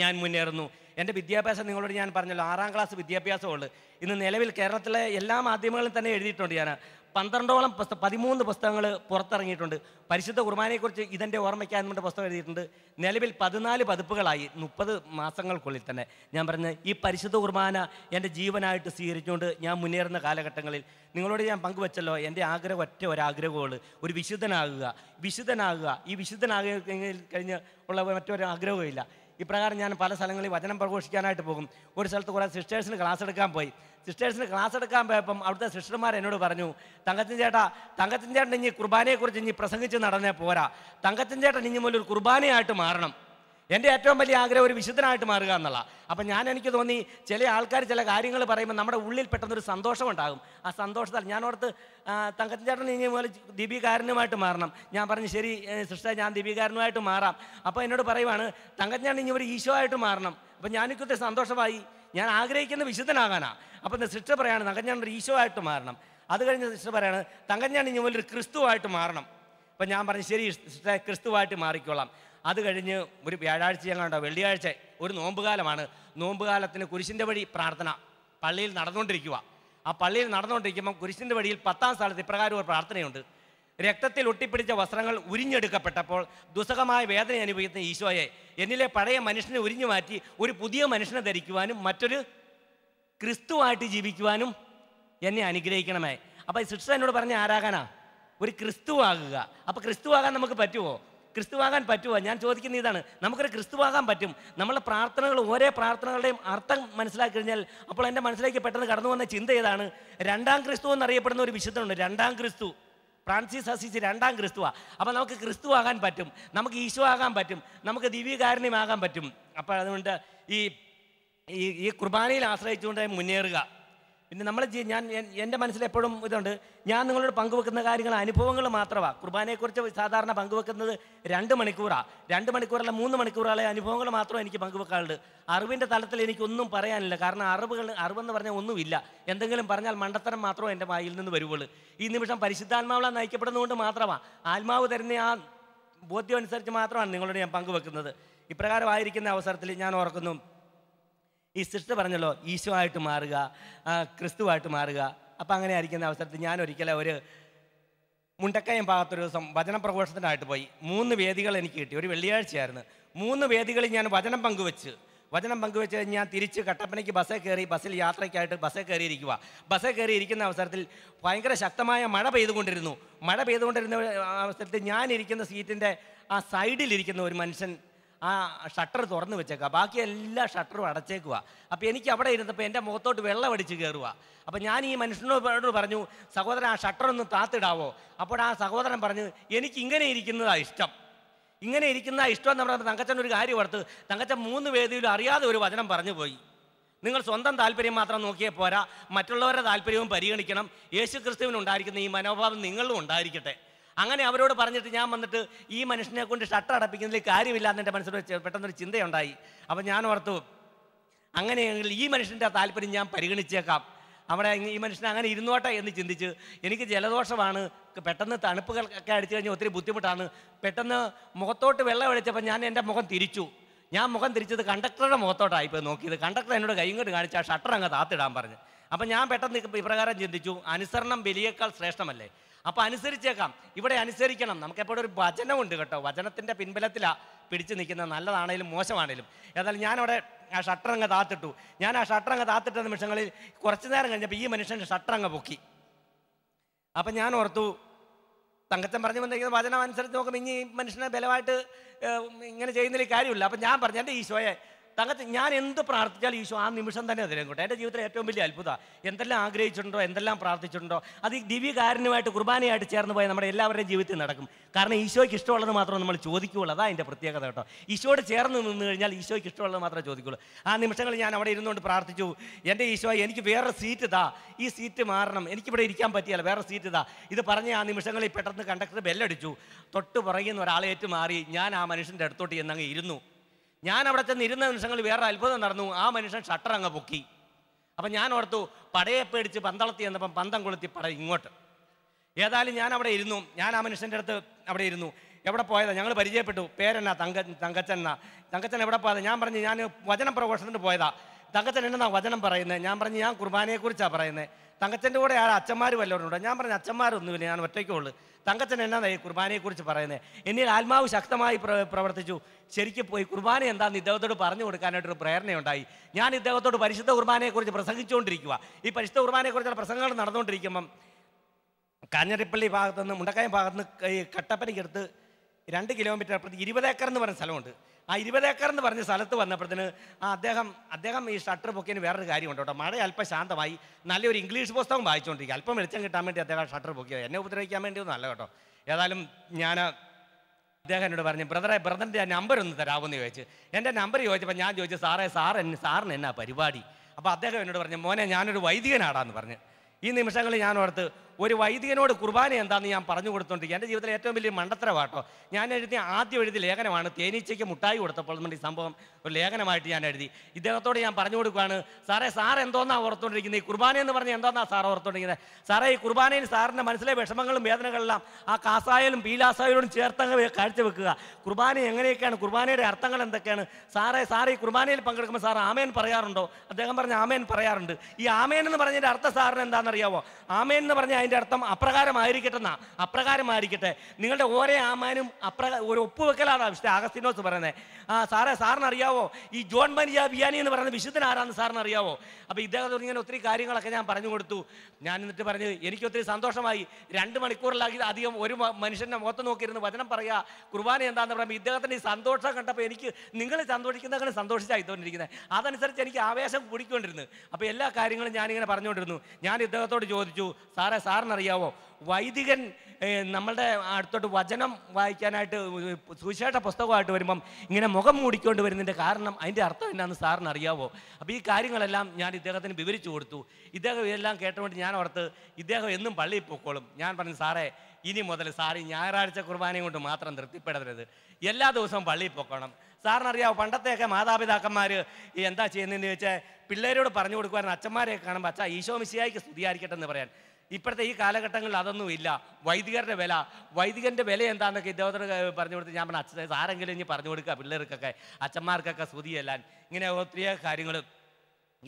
ഞാൻ മുന്നേറുന്നു എൻ്റെ വിദ്യാഭ്യാസം നിങ്ങളോട് ഞാൻ പറഞ്ഞല്ലോ ആറാം ക്ലാസ് വിദ്യാഭ്യാസമുള്ളു ഇന്ന് നിലവിൽ കേരളത്തിലെ എല്ലാ മാധ്യമങ്ങളിലും തന്നെ എഴുതിയിട്ടുണ്ട് ഞാൻ പന്ത്രണ്ടോളം പുസ്തകം പതിമൂന്ന് പുസ്തകങ്ങൾ പുറത്തിറങ്ങിയിട്ടുണ്ട് പരിശുദ്ധ കുർബാനയെക്കുറിച്ച് ഇതിൻ്റെ ഓർമ്മയ്ക്കാൻ നമ്മുടെ പുസ്തകം എഴുതിയിട്ടുണ്ട് നിലവിൽ പതിനാല് പതിപ്പുകളായി മുപ്പത് മാസങ്ങൾക്കുള്ളിൽ തന്നെ ഞാൻ പറഞ്ഞ ഈ പരിശുദ്ധ കുർബാന എൻ്റെ ജീവനായിട്ട് സ്വീകരിച്ചുകൊണ്ട് ഞാൻ മുന്നേറുന്ന കാലഘട്ടങ്ങളിൽ നിങ്ങളോട് ഞാൻ പങ്കുവച്ചല്ലോ എൻ്റെ ആഗ്രഹം ഒറ്റ ഒരാഗ്രഹമുള്ളൂ ഒരു വിശുദ്ധനാകുക വിശുദ്ധനാകുക ഈ വിശുദ്ധനാകുക കഴിഞ്ഞ് ഉള്ള മറ്റൊരു ആഗ്രഹവും ഇല്ല ഇപ്രകാരം ഞാൻ പല സ്ഥലങ്ങളിൽ വചനം പ്രഘോഷിക്കാനായിട്ട് പോകും ഒരു സ്ഥലത്ത് കുറേ സിസ്റ്റേഴ്സിന് ക്ലാസ് എടുക്കാൻ പോയി സിസ്റ്റേഴ്സിന് ക്ലാസ് എടുക്കാൻ പോയപ്പം അവിടുത്തെ സിസ്റ്റർമാർ എന്നോട് പറഞ്ഞു തങ്കത്തിൻ ചേട്ടാ തങ്കത്തിൻ ചേട്ടൻ ഇനി കുർബാനയെക്കുറിച്ച് ഇനി പ്രസംഗിച്ച് നടന്നേ പോരാ തങ്കത്തിൻ ചേട്ടൻ ഇനി മുതൽ ഒരു കുർബാനയായിട്ട് മാറണം എൻ്റെ ഏറ്റവും വലിയ ആഗ്രഹം ഒരു വിശുദ്ധനായിട്ട് മാറുക എന്നുള്ള അപ്പം ഞാൻ എനിക്ക് തോന്നി ചില ആൾക്കാർ ചില കാര്യങ്ങൾ പറയുമ്പോൾ നമ്മുടെ ഉള്ളിൽ പെട്ടെന്നൊരു സന്തോഷം ഉണ്ടാകും ആ സന്തോഷത്താൽ ഞാൻ ഓർത്ത് തങ്കത്തിൻ ചേട്ടൻ ഇനി പോലെ ദീപികാരനുമായിട്ട് മാറണം ഞാൻ പറഞ്ഞു ശരി സൃഷ്ട ഞാൻ ദീപികാരനുമായിട്ട് മാറാം അപ്പോൾ എന്നോട് പറയുവാണ് തങ്കത്തിൻ ചേട്ടൻ ഇനി ഒരു ഈശോ ആയിട്ട് മാറണം അപ്പം ഞാനൊക്കെ സന്തോഷമായി ഞാൻ ആഗ്രഹിക്കുന്ന വിശുദ്ധനാകാനാണ് അപ്പം സൃഷ്ട പറയാണ് തങ്കത്തിൻ ചേട്ടൻ ഒരു ഈശോ ആയിട്ട് മാറണം അത് കഴിഞ്ഞ് സിസ്റ്റർ പറയാണ് തങ്കത്തിൻ ഇനി ഒരു ക്രിസ്തുവായിട്ട് മാറണം അപ്പം ഞാൻ പറഞ്ഞു ശരി സിസ്റ്റർ ക്രിസ്തുവായിട്ട് മാറിക്കോളാം അത് കഴിഞ്ഞ് ഒരു വ്യാഴാഴ്ച ഞങ്ങളുണ്ടോ വെള്ളിയാഴ്ച ഒരു നോമ്പുകാലമാണ് നോമ്പുകാലത്തിന് കുരിശിൻ്റെ വഴി പ്രാർത്ഥന പള്ളിയിൽ നടന്നുകൊണ്ടിരിക്കുക ആ പള്ളിയിൽ നടന്നുകൊണ്ടിരിക്കുമ്പോൾ കുരിശിൻ്റെ വഴിയിൽ പത്താം സ്ഥലത്ത് ഇപ്രകാരം ഒരു പ്രാർത്ഥനയുണ്ട് രക്തത്തിൽ ഒട്ടിപ്പിടിച്ച വസ്ത്രങ്ങൾ ഉരിഞ്ഞെടുക്കപ്പെട്ടപ്പോൾ ദുസ്സഹമായ വേദന അനുഭവിക്കുന്ന ഈശോയെ എന്നിലെ പഴയ മനുഷ്യനെ ഉരിഞ്ഞു മാറ്റി ഒരു പുതിയ മനുഷ്യനെ ധരിക്കുവാനും മറ്റൊരു ക്രിസ്തുവായിട്ട് ജീവിക്കുവാനും എന്നെ അനുഗ്രഹിക്കണമേ അപ്പോൾ സിസ്റ്റർ എന്നോട് പറഞ്ഞ ആരാകാനാ ഒരു ക്രിസ്തുവാകുക അപ്പോൾ ക്രിസ്തുവാകാൻ നമുക്ക് പറ്റുമോ ക്രിസ്തുവാകാൻ പറ്റുമോ ഞാൻ ചോദിക്കുന്ന ഇതാണ് നമുക്കൊരു ക്രിസ്തുവാകാൻ പറ്റും നമ്മളെ പ്രാർത്ഥനകൾ ഓരോ പ്രാർത്ഥനകളുടെയും അർത്ഥം മനസ്സിലാക്കി കഴിഞ്ഞാൽ അപ്പോൾ എൻ്റെ മനസ്സിലേക്ക് പെട്ടെന്ന് കടന്നു വന്ന ചിന്ത ഏതാണ് രണ്ടാം ക്രിസ്തു എന്നറിയപ്പെടുന്ന ഒരു വിശുദ്ധനുണ്ട് രണ്ടാം ക്രിസ്തു ഫ്രാൻസിസ് അസീസി രണ്ടാം ക്രിസ്തുവാണ് അപ്പോൾ നമുക്ക് ക്രിസ്തു ആകാൻ പറ്റും നമുക്ക് ഈശോ ആകാൻ പറ്റും നമുക്ക് ദിവ്യകാരുണ്യമാകാൻ പറ്റും അപ്പോൾ അതുകൊണ്ട് ഈ ഈ കുർബാനയിൽ ആശ്രയിച്ചുകൊണ്ട് മുന്നേറുക പിന്നെ നമ്മൾ ഞാൻ എൻ്റെ മനസ്സിൽ എപ്പോഴും ഇതുണ്ട് ഞാൻ നിങ്ങളോട് പങ്കുവെക്കുന്ന കാര്യങ്ങൾ അനുഭവങ്ങൾ മാത്രമാണ് കുർബാനയെക്കുറിച്ച് സാധാരണ പങ്കുവെക്കുന്നത് രണ്ട് മണിക്കൂറാണ് രണ്ട് മണിക്കൂറല്ല മൂന്ന് മണിക്കൂറുകളെ അനുഭവങ്ങൾ മാത്രം എനിക്ക് പങ്കുവെക്കാറുണ്ട് അറിവിൻ്റെ തലത്തിൽ എനിക്കൊന്നും പറയാനില്ല കാരണം അറിവുകൾ അറിവെന്ന് പറഞ്ഞാൽ ഒന്നുമില്ല എന്തെങ്കിലും പറഞ്ഞാൽ മണ്ടത്തരം മാത്രമേ എൻ്റെ വായിൽ നിന്ന് വരുവുള്ളൂ ഈ നിമിഷം പരിശുദ്ധാത്മാവളാൽ നയിക്കപ്പെടുന്നതുകൊണ്ട് മാത്രമാണ് ആത്മാവ് തരുന്ന ആ ബോധ്യം അനുസരിച്ച് മാത്രമാണ് നിങ്ങളോട് ഞാൻ പങ്കുവെക്കുന്നത് ഇപ്രകാരമായിരിക്കുന്ന അവസരത്തിൽ ഞാൻ ഓർക്കുന്നു ഈ സിസ്റ്റർ പറഞ്ഞല്ലോ ഈശോയായിട്ട് മാറുക ക്രിസ്തുവായിട്ട് മാറുക അപ്പം അങ്ങനെ ആയിരിക്കുന്ന അവസരത്തിൽ ഞാൻ ഒരിക്കലും ഒരു മുണ്ടക്കയം ഭാഗത്തൊരു ദിവസം വചന പ്രഘോഷത്തിനായിട്ട് പോയി മൂന്ന് വേദികൾ എനിക്ക് കിട്ടി ഒരു വെള്ളിയാഴ്ചയായിരുന്നു മൂന്ന് വേദികളിൽ ഞാൻ വചനം പങ്കുവെച്ച് വചനം പങ്കുവെച്ച് ഞാൻ തിരിച്ച് കട്ടപ്പനയ്ക്ക് ബസ്സിൽ കയറി ബസ്സിൽ യാത്രയ്ക്കായിട്ട് ബസ്സേ കയറിയിരിക്കുക ബസ്സിൽ കയറിയിരിക്കുന്ന അവസരത്തിൽ ഭയങ്കര ശക്തമായ മഴ പെയ്തുകൊണ്ടിരുന്നു മഴ പെയ്തുകൊണ്ടിരുന്ന അവസരത്തിൽ ഞാൻ ഇരിക്കുന്ന സീറ്റിൻ്റെ ആ സൈഡിലിരിക്കുന്ന ഒരു മനുഷ്യൻ ആ ഷട്ടർ തുറന്നു വെച്ചേക്കുക ബാക്കി എല്ലാ ഷട്ടറും അടച്ചേക്കുക അപ്പോൾ എനിക്ക് അവിടെ ഇരുന്നപ്പോൾ എൻ്റെ മുഖത്തോട്ട് വെള്ളം അടിച്ച് കയറുക അപ്പോൾ ഞാൻ ഈ മനുഷ്യനോട് പറഞ്ഞു സഹോദരൻ ആ ഷട്ടർ ഒന്ന് താത്തിടാവോ അപ്പോൾ ആ സഹോദരൻ പറഞ്ഞു എനിക്ക് ഇങ്ങനെ ഇരിക്കുന്നതാണ് ഇഷ്ടം ഇങ്ങനെ ഇരിക്കുന്ന ഇഷ്ടം എന്ന് പറഞ്ഞാൽ തങ്കച്ചൻ ഒരു കാര്യം ഓർത്ത് തങ്കച്ചൻ മൂന്ന് വേദിയിലും അറിയാതെ ഒരു വചനം പറഞ്ഞു പോയി നിങ്ങൾ സ്വന്തം താല്പര്യം മാത്രം നോക്കിയേ പോരാ മറ്റുള്ളവരുടെ താല്പര്യവും പരിഗണിക്കണം യേശു ക്രിസ്തുവിനുണ്ടായിരിക്കുന്ന ഈ മനോഭാവം നിങ്ങളും ഉണ്ടായിരിക്കട്ടെ അങ്ങനെ അവരോട് പറഞ്ഞിട്ട് ഞാൻ വന്നിട്ട് ഈ മനുഷ്യനെ കൊണ്ട് ഷട്ടർ അടപ്പിക്കുന്നതിൽ കാര്യമില്ല എന്നെ മനസ്സിൽ പെട്ടെന്നൊരു ചിന്തയുണ്ടായി അപ്പം ഞാൻ ഓർത്തു അങ്ങനെയെങ്കിൽ ഈ മനുഷ്യൻ്റെ താല്പര്യം ഞാൻ പരിഗണിച്ചേക്കാം അവിടെ ഈ മനുഷ്യനെ അങ്ങനെ ഇരുന്നോട്ടെ എന്ന് ചിന്തിച്ച് എനിക്ക് ജലദോഷമാണ് പെട്ടെന്ന് തണുപ്പുകൾ ഒക്കെ അടിച്ചു കഴിഞ്ഞാൽ ഒത്തിരി ബുദ്ധിമുട്ടാണ് പെട്ടെന്ന് മുഖത്തോട്ട് വെള്ളം ഒഴിച്ചപ്പോൾ ഞാൻ എൻ്റെ മുഖം തിരിച്ചു ഞാൻ മുഖം തിരിച്ചത് കണ്ടക്ടറുടെ മുഖത്തോട്ടായി ഇപ്പോൾ നോക്കിയത് കണ്ടക്ടർ എന്നോട് കൈ ഇങ്ങോട്ട് കാണിച്ച് ആ ഷട്ടർ അങ്ങ് താത്തിടാൻ പറഞ്ഞു അപ്പം ഞാൻ പെട്ടെന്ന് ഇപ്രകാരം ചിന്തിച്ചു അനുസരണം ബലിയേക്കാൾ ശ്രേഷ്ഠമല്ലേ അപ്പോൾ അനുസരിച്ചേക്കാം ഇവിടെ അനുസരിക്കണം നമുക്കെപ്പോഴും ഒരു വചനമുണ്ട് കേട്ടോ വചനത്തിന്റെ പിൻബലത്തിലാ പിടിച്ചു നിൽക്കുന്നത് നല്ലതാണേലും മോശമാണേലും ഏതായാലും ഞാനവിടെ ആ അങ്ങ് താത്തിട്ടു ഞാൻ ആ അങ്ങ് താത്തിട്ട നിമിഷങ്ങളിൽ കുറച്ച് നേരം കഴിഞ്ഞപ്പോൾ ഈ മനുഷ്യൻ അങ്ങ് പൊക്കി അപ്പൊ ഞാൻ ഓർത്തു തങ്കച്ചൻ പറഞ്ഞു വന്നിരിക്കുന്ന വചനം അനുസരിച്ച് നോക്കുമ്പോൾ ഇനി മനുഷ്യനെ ബലമായിട്ട് ഇങ്ങനെ ചെയ്യുന്നതിൽ കാര്യമില്ല അപ്പൊ ഞാൻ പറഞ്ഞു എൻ്റെ ഈശോയെ തങ്ങത്ത് ഞാൻ എന്ത് പ്രാർത്ഥിച്ചാലും ഈശോ ആ നിമിഷം തന്നെ തരും കേട്ടോ എൻ്റെ ജീവിതത്തിലെ ഏറ്റവും വലിയ അത്ഭുത എന്തെല്ലാം ആഗ്രഹിച്ചിട്ടുണ്ടോ എന്തെല്ലാം പ്രാർത്ഥിച്ചിട്ടുണ്ടോ അത് ഈ ദിവ്യകാരനുമായിട്ട് കുർബാനയായിട്ട് ചേർന്ന് പോയാൽ നമ്മുടെ എല്ലാവരുടെയും ജീവിതത്തിൽ നടക്കും കാരണം ഈശോയ്ക്ക് ഇഷ്ടമുള്ളത് മാത്രം നമ്മൾ ചോദിക്കുകയുള്ളൂ അതാണ് എൻ്റെ പ്രത്യേകത കേട്ടോ ഈശോയോട് ചേർന്ന് നിന്ന് കഴിഞ്ഞാൽ ഈശോയ്ക്ക് ഇഷ്ടമുള്ളത് മാത്രമേ ചോദിക്കുകയുള്ളൂ ആ നിമിഷങ്ങളിൽ ഞാൻ അവിടെ ഇരുന്നുകൊണ്ട് പ്രാർത്ഥിച്ചു എൻ്റെ ഈശോ എനിക്ക് വേറെ സീറ്റ് ഇതാ ഈ സീറ്റ് മാറണം എനിക്കിവിടെ ഇരിക്കാൻ പറ്റിയല്ല വേറെ സീറ്റ് ഇതാ ഇത് പറഞ്ഞ് ആ നിമിഷങ്ങളിൽ പെട്ടെന്ന് കണ്ടക്ടർ ബെല്ലടിച്ചു തൊട്ട് പുറകിൽ നിന്ന് ഒരാളേറ്റ് മാറി ഞാൻ ആ മനുഷ്യൻ്റെ അടുത്തോട്ട് എന്നങ്ങ് ഇരുന്നു ഞാൻ അവിടെ ചെന്ന് ഇരുന്ന നിമിഷങ്ങൾ വേറെ അത്ഭുതം നടന്നു ആ മനുഷ്യൻ ഷട്ടർ അങ്ങ് പൊക്കി അപ്പം ഞാൻ ഓർത്തു പടയെ പേടിച്ച് പന്തളത്തി എന്നപ്പം പന്തം കൊളുത്തി പട ഇങ്ങോട്ട് ഏതായാലും ഞാൻ അവിടെ ഇരുന്നു ഞാൻ ആ മനുഷ്യൻ്റെ അടുത്ത് അവിടെ ഇരുന്നു എവിടെ പോയതാണ് ഞങ്ങൾ പരിചയപ്പെട്ടു പേരെന്നാ തങ്ക തങ്കച്ചൻ എന്നാ തങ്കച്ചൻ എവിടെ പോയതാണ് ഞാൻ പറഞ്ഞു ഞാൻ വചന പ്രഘോഷത്തിന് പോയതാണ് തങ്കച്ചൻ എന്നതാ വചനം പറയുന്നത് ഞാൻ പറഞ്ഞു ഞാൻ കുർബാനയെക്കുറിച്ചാണ് പറയുന്നത് തങ്കച്ചൻ്റെ കൂടെ ആ അച്ഛന്മാർ ഉണ്ടോ ഞാൻ പറഞ്ഞു അച്ഛന്മാരൊന്നുമില്ല ഞാൻ ഒറ്റയ്ക്കുള്ളൂ തങ്കച്ചൻ കുർബാനയെ കുർബാനയെക്കുറിച്ച് പറയുന്നത് എന്നിൽ ആത്മാവ് ശക്തമായി പ്രവർത്തിച്ചു ശരിക്കും പോയി കുർബാന എന്താണെന്ന് ഇദ്ദേഹത്തോട് പറഞ്ഞു കൊടുക്കാനായിട്ടൊരു പ്രേരണയുണ്ടായി ഞാൻ ഇദ്ദേഹത്തോട് പരിശുദ്ധ കുർബാനയെക്കുറിച്ച് പ്രസംഗിച്ചുകൊണ്ടിരിക്കുക ഈ പരിശുദ്ധ കുർബാനയെക്കുറിച്ചുള്ള പ്രസംഗങ്ങൾ നടന്നുകൊണ്ടിരിക്കുമ്പം കാഞ്ഞിരപ്പള്ളി ഭാഗത്തുനിന്ന് മുണ്ടക്കായം ഭാഗത്തുനിന്ന് ഈ കട്ടപ്പനയ്ക്കടുത്ത് രണ്ട് കിലോമീറ്റർ അപ്പുറത്ത് ഇരുപത് ഏക്കർ എന്ന് പറയുന്ന സ്ഥലമുണ്ട് ആ ഇരുപത് ഏക്കർ എന്ന് പറഞ്ഞ സ്ഥലത്ത് വന്നപ്പോഴത്തേന് ആ അദ്ദേഹം അദ്ദേഹം ഈ ഷട്ടർ പൊക്കിയതിന് വേറൊരു കാര്യമുണ്ട് കേട്ടോ മഴ അല്പം ശാന്തമായി നല്ലൊരു ഇംഗ്ലീഷ് പുസ്തകം വായിച്ചുകൊണ്ടിരിക്കുക അല്പം വെളിച്ചം കിട്ടാൻ വേണ്ടി അദ്ദേഹം ഷട്ടർ പൊക്കിയത് എന്നെ ഉപദ്രവിക്കാൻ വേണ്ടിയൊന്നും അല്ല കേട്ടോ ഏതായാലും ഞാൻ അദ്ദേഹം എന്നോട് പറഞ്ഞു ബ്രദറെ ബ്രദറിൻ്റെ നമ്പർ ഒന്ന് തരാമെന്ന് ചോദിച്ചു എൻ്റെ നമ്പർ ചോദിച്ചപ്പോൾ ഞാൻ ചോദിച്ചു സാറേ സാർ എന്നെ സാറിന് എന്നാ പരിപാടി അപ്പോൾ അദ്ദേഹം എന്നോട് പറഞ്ഞു മോനെ ഞാനൊരു വൈദികനാടാന്ന് പറഞ്ഞു ഈ നിമിഷങ്ങളിൽ ഞാൻ ഓർത്ത് ഒരു വൈദികനോട് കുർബാന എന്താണെന്ന് ഞാൻ പറഞ്ഞു കൊടുത്തോണ്ടിരിക്കുക എൻ്റെ ജീവിതത്തിലെ ഏറ്റവും വലിയ മണ്ടത്തരവാട്ടോ ഞാൻ എഴുതിയ ആദ്യം എഴുതി ലേഖനമാണ് തേനീച്ചയ്ക്ക് മുട്ടായി കൊടുത്തപ്പോൾ നമ്മുടെ ഈ സംഭവം ഒരു ലേഖനമായിട്ട് ഞാൻ എഴുതി ഇദ്ദേഹത്തോട് ഞാൻ പറഞ്ഞു കൊടുക്കുകയാണ് സാറേ സാർ എന്തോന്നാ ഓർത്തോണ്ടിരിക്കുന്നത് ഈ കുർബാന എന്ന് പറഞ്ഞാൽ എന്തോന്നാ സാർ ഓർത്തോണ്ടിരിക്കുന്നത് സാറേ ഈ കുർബാനയിൽ സാറിൻ്റെ മനസ്സിലെ വിഷമങ്ങളും വേദനകളെല്ലാം ആ കാസായാലും പീലാസായാലും ചേർത്തങ്ങ് വെക്കുക കുർബാന എങ്ങനെയൊക്കെയാണ് കുർബാനയുടെ അർത്ഥങ്ങൾ എന്തൊക്കെയാണ് സാറേ സാർ ഈ കുർബാനയിൽ പങ്കെടുക്കുമ്പോൾ സാർ ആമേൻ പറയാറുണ്ടോ അദ്ദേഹം പറഞ്ഞ ആമേൻ പറയാറുണ്ട് ഈ ആമേൻ എന്ന് പറഞ്ഞതിൻ്റെ അർത്ഥം സാറിന് എന്താണെന്നറിയാവോ ആമേൻ എന്ന് പറഞ്ഞാൽ അതിൻ്റെ അർത്ഥം അപ്രകാരമായിരിക്കട്ടെ എന്നാ അപ്രകാരമായിരിക്കട്ടെ നിങ്ങളുടെ ഓരോ ആമാനും അപ്ര ഒരു ഒപ്പുവെക്കലാണ് വിശുദ്ധ ആഗസ്തീനോസ് പറയുന്നത് ആ സാറേ സാറിന് അറിയാവോ ഈ ജോൺ മനിയ ബിയാനി എന്ന് പറയുന്ന വിശുദ്ധൻ ആരാന്ന് സാറിന് അറിയാവോ അപ്പോൾ ഇദ്ദേഹത്തോട് ഇങ്ങനെ ഒത്തിരി കാര്യങ്ങളൊക്കെ ഞാൻ പറഞ്ഞു കൊടുത്തു ഞാൻ എന്നിട്ട് പറഞ്ഞു എനിക്ക് ഒത്തിരി സന്തോഷമായി രണ്ട് മണിക്കൂറിലാക്കി അധികം ഒരു മനുഷ്യൻ്റെ മുഖത്ത് നോക്കിയിരുന്ന് വചനം പറയുക കുർബാന എന്താണെന്ന് പറയുമ്പോൾ ഇദ്ദേഹത്തിൻ്റെ ഈ സന്തോഷം കണ്ടപ്പോൾ എനിക്ക് നിങ്ങൾ സന്തോഷിക്കുന്ന സന്തോഷിച്ചായി സന്തോഷിച്ചായിത്തോണ്ടിരിക്കുന്നത് അതനുസരിച്ച് എനിക്ക് ആവേശം കൂടിക്കൊണ്ടിരുന്നു അപ്പോൾ എല്ലാ കാര്യങ്ങളും ഞാനിങ്ങനെ പറഞ്ഞുകൊണ്ടിരുന്നു ഞാൻ ഇദ്ദേഹത്തോട് ചോദിച്ചു സാറേ സാർ സാറിന് അറിയാവോ വൈദികൻ നമ്മളുടെ അടുത്തോട്ട് വചനം വായിക്കാനായിട്ട് സുവിശേഷ പുസ്തകമായിട്ട് വരുമ്പം ഇങ്ങനെ മുഖം മൂടിക്കൊണ്ട് വരുന്നതിൻ്റെ കാരണം അതിൻ്റെ അർത്ഥം എന്നാന്ന് സാറിന് അറിയാവോ അപ്പോൾ ഈ കാര്യങ്ങളെല്ലാം ഞാൻ ഇദ്ദേഹത്തിന് വിവരിച്ചു കൊടുത്തു ഇദ്ദേഹം ഇതെല്ലാം കേട്ടുകൊണ്ട് ഞാൻ ഓർത്ത് ഇദ്ദേഹം എന്നും പള്ളിയിൽ പോയിക്കോളും ഞാൻ പറഞ്ഞു സാറേ ഇനി മുതൽ സാറി ഞായറാഴ്ച കുർബാനയും കൊണ്ട് മാത്രം തൃപ്തിപ്പെടരുത് എല്ലാ ദിവസവും പള്ളിയിൽ പൊക്കണം സാറിനറിയാമോ പണ്ടത്തെയൊക്കെ മാതാപിതാക്കന്മാർ എന്താ ചെയ്യുന്നതെന്ന് ചോദിച്ചാൽ പിള്ളേരോട് പറഞ്ഞു കൊടുക്കുവാൻ അച്ഛന്മാരെ കാണുമ്പോൾ അച്ഛാ ഈശോ മിശിയായിക്ക് സ്തുതിയായിരിക്കട്ടെ എന്ന് പറയാൻ ഇപ്പോഴത്തെ ഈ കാലഘട്ടങ്ങളിൽ അതൊന്നും ഇല്ല വൈദികരുടെ വില വൈദികൻ്റെ വില എന്താണെന്നൊക്കെ ഇദ്ദേഹത്തിന് പറഞ്ഞു കൊടുത്ത് ഞാൻ പറഞ്ഞു അച്ഛൻ ആരെങ്കിലും ഇനി പറഞ്ഞു കൊടുക്കുക പിള്ളേർക്കൊക്കെ അച്ഛന്മാർക്കൊക്കെ സ്തുതിയല്ലാൻ ഇങ്ങനെ ഒത്തിരി കാര്യങ്ങൾ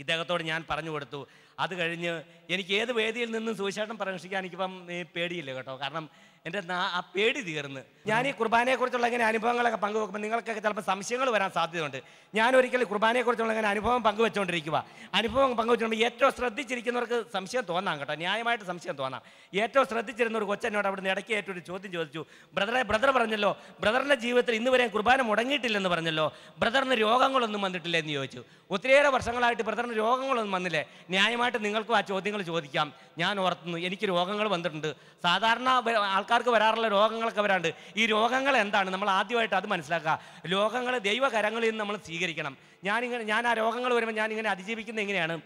ഇദ്ദേഹത്തോട് ഞാൻ പറഞ്ഞു കൊടുത്തു അത് കഴിഞ്ഞ് എനിക്ക് ഏത് വേദിയിൽ നിന്നും സുവിശേഷം പ്രകർഷിക്കാൻ എനിക്കിപ്പം പേടിയില്ല കേട്ടോ കാരണം എൻ്റെ ആ പേടി തീർന്ന് ഞാൻ ഈ കുർബാനയെക്കുറിച്ചുള്ള ഇങ്ങനെ അനുഭവങ്ങളൊക്കെ പങ്കുവെക്കുമ്പോൾ നിങ്ങൾക്കൊക്കെ ചിലപ്പോൾ സംശയങ്ങൾ വരാൻ സാധ്യതയുണ്ട് ഞാൻ ഒരിക്കലും കുർബാനയെക്കുറിച്ചുള്ള ഇങ്ങനെ അനുഭവം പങ്കുവെച്ചുകൊണ്ടിരിക്കുക അനുഭവം പങ്കുവെച്ചുകൊണ്ട് ഏറ്റവും ശ്രദ്ധിച്ചിരിക്കുന്നവർക്ക് സംശയം തോന്നാം കേട്ടോ ന്യായമായിട്ട് സംശയം തോന്നാം ഏറ്റവും ശ്രദ്ധിച്ചിരുന്ന ഒരു കൊച്ചനോട് അവിടുന്ന് ഇടയ്ക്ക് ഏറ്റവും ഒരു ചോദ്യം ചോദിച്ചു ബ്രദറെ ബ്രദർ പറഞ്ഞല്ലോ ബ്രദറിൻ്റെ ജീവിതത്തിൽ ഇന്ന് വരെ കുർബാന മുടങ്ങിയിട്ടില്ലെന്ന് പറഞ്ഞല്ലോ ബ്രദറിന് രോഗങ്ങളൊന്നും വന്നിട്ടില്ല എന്ന് ചോദിച്ചു ഒത്തിരിയേറെ വർഷങ്ങളായിട്ട് ബ്രദറിന് രോഗങ്ങളൊന്നും വന്നില്ലേ ന്യായമായിട്ട് നിങ്ങൾക്കും ആ ചോദ്യങ്ങൾ ചോദിക്കാം ഞാൻ ഓർത്തുന്നു എനിക്ക് രോഗങ്ങൾ വന്നിട്ടുണ്ട് സാധാരണ ആൾക്കാർ ആൾക്കാർക്ക് വരാറുള്ള രോഗങ്ങളൊക്കെ വരാണ്ട് ഈ രോഗങ്ങൾ എന്താണ് നമ്മൾ ആദ്യമായിട്ട് അത് മനസ്സിലാക്കുക രോഗങ്ങളെ ദൈവകരങ്ങളിൽ നിന്ന് നമ്മൾ സ്വീകരിക്കണം ഞാനിങ്ങനെ ഞാൻ ആ രോഗങ്ങൾ വരുമ്പോൾ ഞാനിങ്ങനെ അതിജീവിക്കുന്നത് എങ്ങനെയാണ്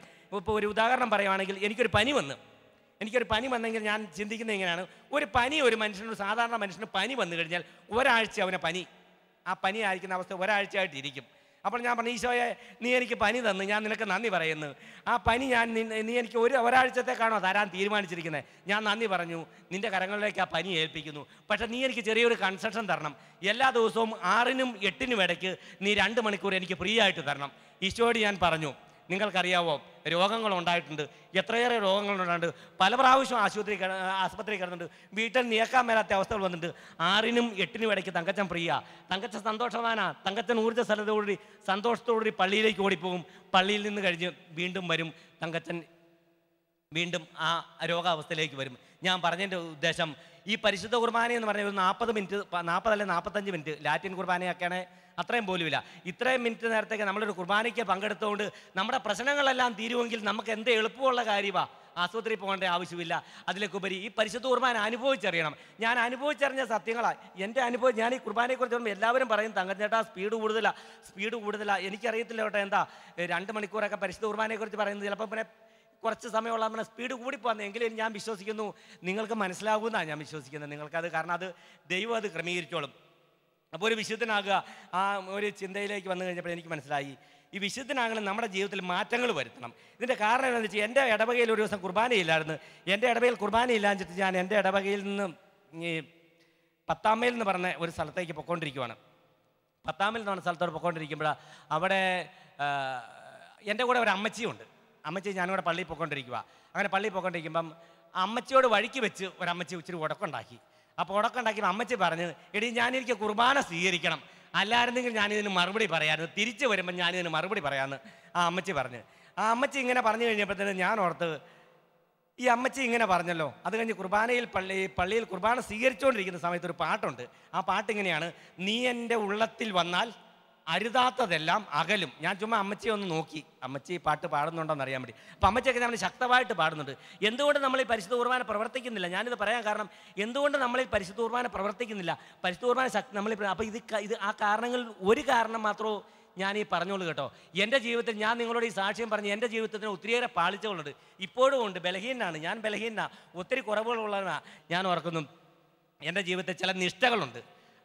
ഇപ്പോൾ ഒരു ഉദാഹരണം പറയുകയാണെങ്കിൽ എനിക്കൊരു പനി വന്നു എനിക്കൊരു പനി വന്നെങ്കിൽ ഞാൻ ചിന്തിക്കുന്നത് എങ്ങനെയാണ് ഒരു പനി ഒരു മനുഷ്യന് സാധാരണ മനുഷ്യന് പനി വന്നു കഴിഞ്ഞാൽ ഒരാഴ്ച അവനെ പനി ആ പനി ആയിരിക്കുന്ന അവസ്ഥ ഒരാഴ്ചയായിട്ടിരിക്കും അപ്പോൾ ഞാൻ പറഞ്ഞു ഈശോയെ നീ എനിക്ക് പനി തന്നു ഞാൻ നിനക്ക് നന്ദി പറയുന്നു ആ പനി ഞാൻ നീ എനിക്ക് ഒരു ഒരാഴ്ചത്തേക്കാണോ തരാൻ തീരുമാനിച്ചിരിക്കുന്നത് ഞാൻ നന്ദി പറഞ്ഞു നിൻ്റെ കരങ്ങളിലേക്ക് ആ പനി ഏൽപ്പിക്കുന്നു പക്ഷെ നീ എനിക്ക് ചെറിയൊരു കൺസെഷൻ തരണം എല്ലാ ദിവസവും ആറിനും എട്ടിനും ഇടയ്ക്ക് നീ രണ്ട് മണിക്കൂർ എനിക്ക് ഫ്രീ ആയിട്ട് തരണം ഈശോയോട് ഞാൻ പറഞ്ഞു നിങ്ങൾക്കറിയാവോ രോഗങ്ങൾ ഉണ്ടായിട്ടുണ്ട് എത്രയേറെ രോഗങ്ങൾ ഉണ്ടായിട്ടുണ്ട് പല പ്രാവശ്യം ആശുപത്രി ആശുപത്രി കിടന്നിട്ടുണ്ട് വീട്ടിൽ നീക്കാൻ മേലാത്ത അവസ്ഥകൾ വന്നിട്ടുണ്ട് ആറിനും എട്ടിനും ഇടയ്ക്ക് തങ്കച്ചൻ പ്രിയ തങ്കച്ചൻ സന്തോഷവാനാ തങ്കച്ചൻ സ്ഥലത്തോടുകൂടി സന്തോഷത്തോടുകൂടി പള്ളിയിലേക്ക് ഓടിപ്പോകും പള്ളിയിൽ നിന്ന് കഴിഞ്ഞ് വീണ്ടും വരും തങ്കച്ചൻ വീണ്ടും ആ രോഗാവസ്ഥയിലേക്ക് വരും ഞാൻ പറഞ്ഞതിൻ്റെ ഉദ്ദേശം ഈ പരിശുദ്ധ കുർബാന എന്ന് പറഞ്ഞ ഒരു നാൽപ്പത് മിനിറ്റ് നാൽപ്പതല്ല നാൽപ്പത്തഞ്ച് മിനിറ്റ് ലാറ്റിൻ കുർബാനയൊക്കെയാണ് അത്രയും പോലുമില്ല ഇത്രയും മിനിറ്റ് നേരത്തേക്ക് നമ്മളൊരു കുർബാനയ്ക്ക് പങ്കെടുത്തുകൊണ്ട് നമ്മുടെ പ്രശ്നങ്ങളെല്ലാം തീരുമെങ്കിൽ നമുക്ക് എന്ത് എളുപ്പമുള്ള കാര്യമാണ് ആശുപത്രി പോകേണ്ട ആവശ്യമില്ല അതിലേക്കുപരി ഈ പരിശുദ്ധ കുർബാന അനുഭവിച്ചറിയണം ഞാൻ അനുഭവിച്ചറിഞ്ഞ സത്യങ്ങളാണ് എൻ്റെ അനുഭവം ഞാൻ ഈ കുർബാനയെക്കുറിച്ച് പറയുമ്പോൾ എല്ലാവരും പറയും തങ്കച്ചേട്ടാ സ്പീഡ് കൂടുതലാണ് സ്പീഡ് കൂടുതലാണ് എനിക്കറിയത്തില്ല കേട്ടോ എന്താ രണ്ട് മണിക്കൂറൊക്കെ പരിശുദ്ധ കുർബാനയെക്കുറിച്ച് പറയുന്നത് ചിലപ്പോൾ പിന്നെ കുറച്ച് സമയമുള്ള നമ്മുടെ സ്പീഡ് കൂടിപ്പോന്നെ എങ്കിലും ഞാൻ വിശ്വസിക്കുന്നു നിങ്ങൾക്ക് മനസ്സിലാകുമെന്നാണ് ഞാൻ വിശ്വസിക്കുന്നത് നിങ്ങൾക്കത് കാരണം അത് ദൈവം അത് ക്രമീകരിച്ചോളും അപ്പോൾ ഒരു വിശുദ്ധനാകുക ആ ഒരു ചിന്തയിലേക്ക് വന്നു കഴിഞ്ഞപ്പോൾ എനിക്ക് മനസ്സിലായി ഈ വിശുദ്ധനാകണം നമ്മുടെ ജീവിതത്തിൽ മാറ്റങ്ങൾ വരുത്തണം ഇതിൻ്റെ കാരണം എന്താണെന്ന് വെച്ചാൽ എൻ്റെ ഇടവകയിൽ ഒരു ദിവസം ഇല്ലായിരുന്നു എൻ്റെ ഇടവകയിൽ കുർബാനയില്ലാഞ്ഞിട്ട് ഞാൻ എൻ്റെ ഇടവകയിൽ നിന്ന് ഈ പത്താമയിൽ എന്ന് പറഞ്ഞ ഒരു സ്ഥലത്തേക്ക് പൊയ്ക്കൊണ്ടിരിക്കുവാണ് പത്താമയിൽ എന്ന് പറഞ്ഞ സ്ഥലത്തോട് പൊയ്ക്കൊണ്ടിരിക്കുമ്പോൾ അവിടെ എൻ്റെ കൂടെ ഒരു അമ്മച്ചിയുണ്ട് അമ്മച്ചി ഞാനിവിടെ പള്ളിയിൽ പൊയ്ക്കൊണ്ടിരിക്കുക അങ്ങനെ പള്ളിയിൽ പൊയ്ക്കൊണ്ടിരിക്കുമ്പം അമ്മച്ചിയോട് വഴിക്ക് വെച്ച് ഒരു അമ്മച്ചി ഇച്ചിരി ഉടക്കുണ്ടാക്കി അപ്പോൾ ഉണ്ടാക്കി അമ്മച്ചി പറഞ്ഞത് എടി ഞാനെനിക്ക് കുർബാന സ്വീകരിക്കണം അല്ലായിരുന്നെങ്കിൽ ഞാനിതിന് മറുപടി പറയാമായിരുന്നു തിരിച്ചു വരുമ്പോൾ ഞാനിതിന് മറുപടി പറയാമെന്ന് ആ അമ്മച്ചി പറഞ്ഞു ആ അമ്മച്ചി ഇങ്ങനെ പറഞ്ഞു കഴിഞ്ഞപ്പോഴത്തേന് ഞാൻ ഓർത്ത് ഈ അമ്മച്ചി ഇങ്ങനെ പറഞ്ഞല്ലോ അത് കഴിഞ്ഞ് കുർബാനയിൽ പള്ളി പള്ളിയിൽ കുർബാന സ്വീകരിച്ചുകൊണ്ടിരിക്കുന്ന സമയത്ത് ഒരു പാട്ടുണ്ട് ആ പാട്ടിങ്ങനെയാണ് നീ എൻ്റെ ഉള്ളത്തിൽ വന്നാൽ അരുതാത്തതെല്ലാം അകലും ഞാൻ ചുമ്മാ അമ്മച്ചിയെ ഒന്ന് നോക്കി അമ്മച്ചി പാട്ട് പാടുന്നുണ്ടോന്ന് അറിയാൻ വേണ്ടി അപ്പം അമ്മച്ചിയൊക്കെ നമ്മൾ ശക്തമായിട്ട് പാടുന്നുണ്ട് എന്തുകൊണ്ട് നമ്മൾ ഈ പരിശുദ്ധ കുർബാന പ്രവർത്തിക്കുന്നില്ല ഞാനിത് പറയാൻ കാരണം എന്തുകൊണ്ട് നമ്മൾ ഈ പരിശുദ്ധ കുർബാന പ്രവർത്തിക്കുന്നില്ല പരിശുദ്ധ കുർബാന ശക്തി നമ്മൾ അപ്പോൾ ഇത് ഇത് ആ കാരണങ്ങളിൽ ഒരു കാരണം മാത്രമോ ഞാൻ ഈ പറഞ്ഞോളൂ കേട്ടോ എൻ്റെ ജീവിതത്തിൽ ഞാൻ നിങ്ങളോട് ഈ സാക്ഷ്യം പറഞ്ഞ് എൻ്റെ ജീവിതത്തിന് ഒത്തിരിയേറെ പാളിച്ചകളുണ്ട് ഇപ്പോഴും ഉണ്ട് ബലഹീനാണ് ഞാൻ ബലഹീനാണ് ഒത്തിരി കുറവുകളുള്ളതാണ് ഞാൻ ഓർക്കുന്നു എൻ്റെ ജീവിതത്തിൽ ചില നിഷ്ഠകളുണ്ട്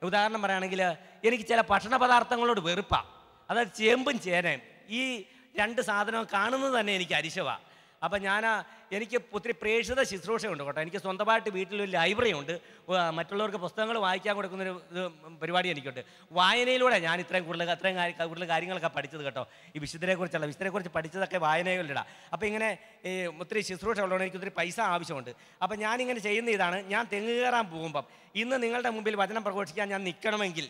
ഉദാഹരണം പറയുകയാണെങ്കിൽ എനിക്ക് ചില ഭക്ഷണ പദാർത്ഥങ്ങളോട് വെറുപ്പാണ് അതായത് ചേമ്പും ചേനയും ഈ രണ്ട് സാധനവും കാണുന്നത് തന്നെ എനിക്ക് അരിശവാണ് അപ്പം ഞാൻ എനിക്ക് ഒത്തിരി പ്രേക്ഷിത ശുശ്രൂഷയുണ്ട് കേട്ടോ എനിക്ക് സ്വന്തമായിട്ട് വീട്ടിലൊരു ലൈബ്രറി ഉണ്ട് മറ്റുള്ളവർക്ക് പുസ്തകങ്ങൾ വായിക്കാൻ കൊടുക്കുന്നൊരു ഇത് പരിപാടി എനിക്കുണ്ട് വായനയിലൂടെ ഞാൻ ഇത്രയും കൂടുതൽ അത്രയും കൂടുതൽ കാര്യങ്ങളൊക്കെ പഠിച്ചത് കേട്ടോ ഈ വിശുദ്ധരെക്കുറിച്ചല്ല വിശുദ്ധരെക്കുറിച്ച് പഠിച്ചതൊക്കെ വായനയിലിടാം അപ്പോൾ ഇങ്ങനെ ഈ ഒത്തിരി ശുശ്രൂഷ ഉള്ളതുകൊണ്ട് എനിക്ക് ഒത്തിരി പൈസ ആവശ്യമുണ്ട് അപ്പം ഞാനിങ്ങനെ ചെയ്യുന്ന ഇതാണ് ഞാൻ തെങ്ങ് കയറാൻ പോകുമ്പം ഇന്ന് നിങ്ങളുടെ മുമ്പിൽ വചനം പ്രഘോഷിക്കാൻ ഞാൻ നിൽക്കണമെങ്കിൽ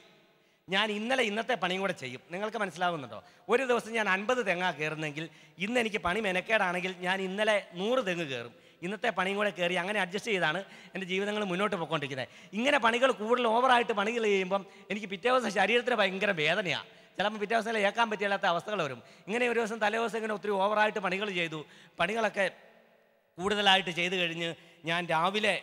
ഞാൻ ഇന്നലെ ഇന്നത്തെ പണിയും കൂടെ ചെയ്യും നിങ്ങൾക്ക് മനസ്സിലാവുന്നുണ്ടോ ഒരു ദിവസം ഞാൻ അൻപത് തെങ്ങാ കയറുന്നെങ്കിൽ ഇന്ന് എനിക്ക് പണി മെനക്കേടാണെങ്കിൽ ഞാൻ ഇന്നലെ നൂറ് തെങ്ങ് കയറും ഇന്നത്തെ പണിയും കൂടെ കയറി അങ്ങനെ അഡ്ജസ്റ്റ് ചെയ്താണ് എൻ്റെ ജീവിതങ്ങൾ മുന്നോട്ട് പോയിക്കൊണ്ടിരിക്കുന്നത് ഇങ്ങനെ പണികൾ കൂടുതൽ ഓവറായിട്ട് പണികൾ ചെയ്യുമ്പം എനിക്ക് പിറ്റേ ദിവസം ശരീരത്തിന് ഭയങ്കര വേദനയാണ് ചിലപ്പോൾ പിറ്റേ ദിവസം ഏക്കാൻ പറ്റില്ലാത്ത അവസ്ഥകൾ വരും ഇങ്ങനെ ഒരു ദിവസം തലേ ദിവസം ഇങ്ങനെ ഒത്തിരി ഓവറായിട്ട് പണികൾ ചെയ്തു പണികളൊക്കെ കൂടുതലായിട്ട് ചെയ്തു കഴിഞ്ഞ് ഞാൻ രാവിലെ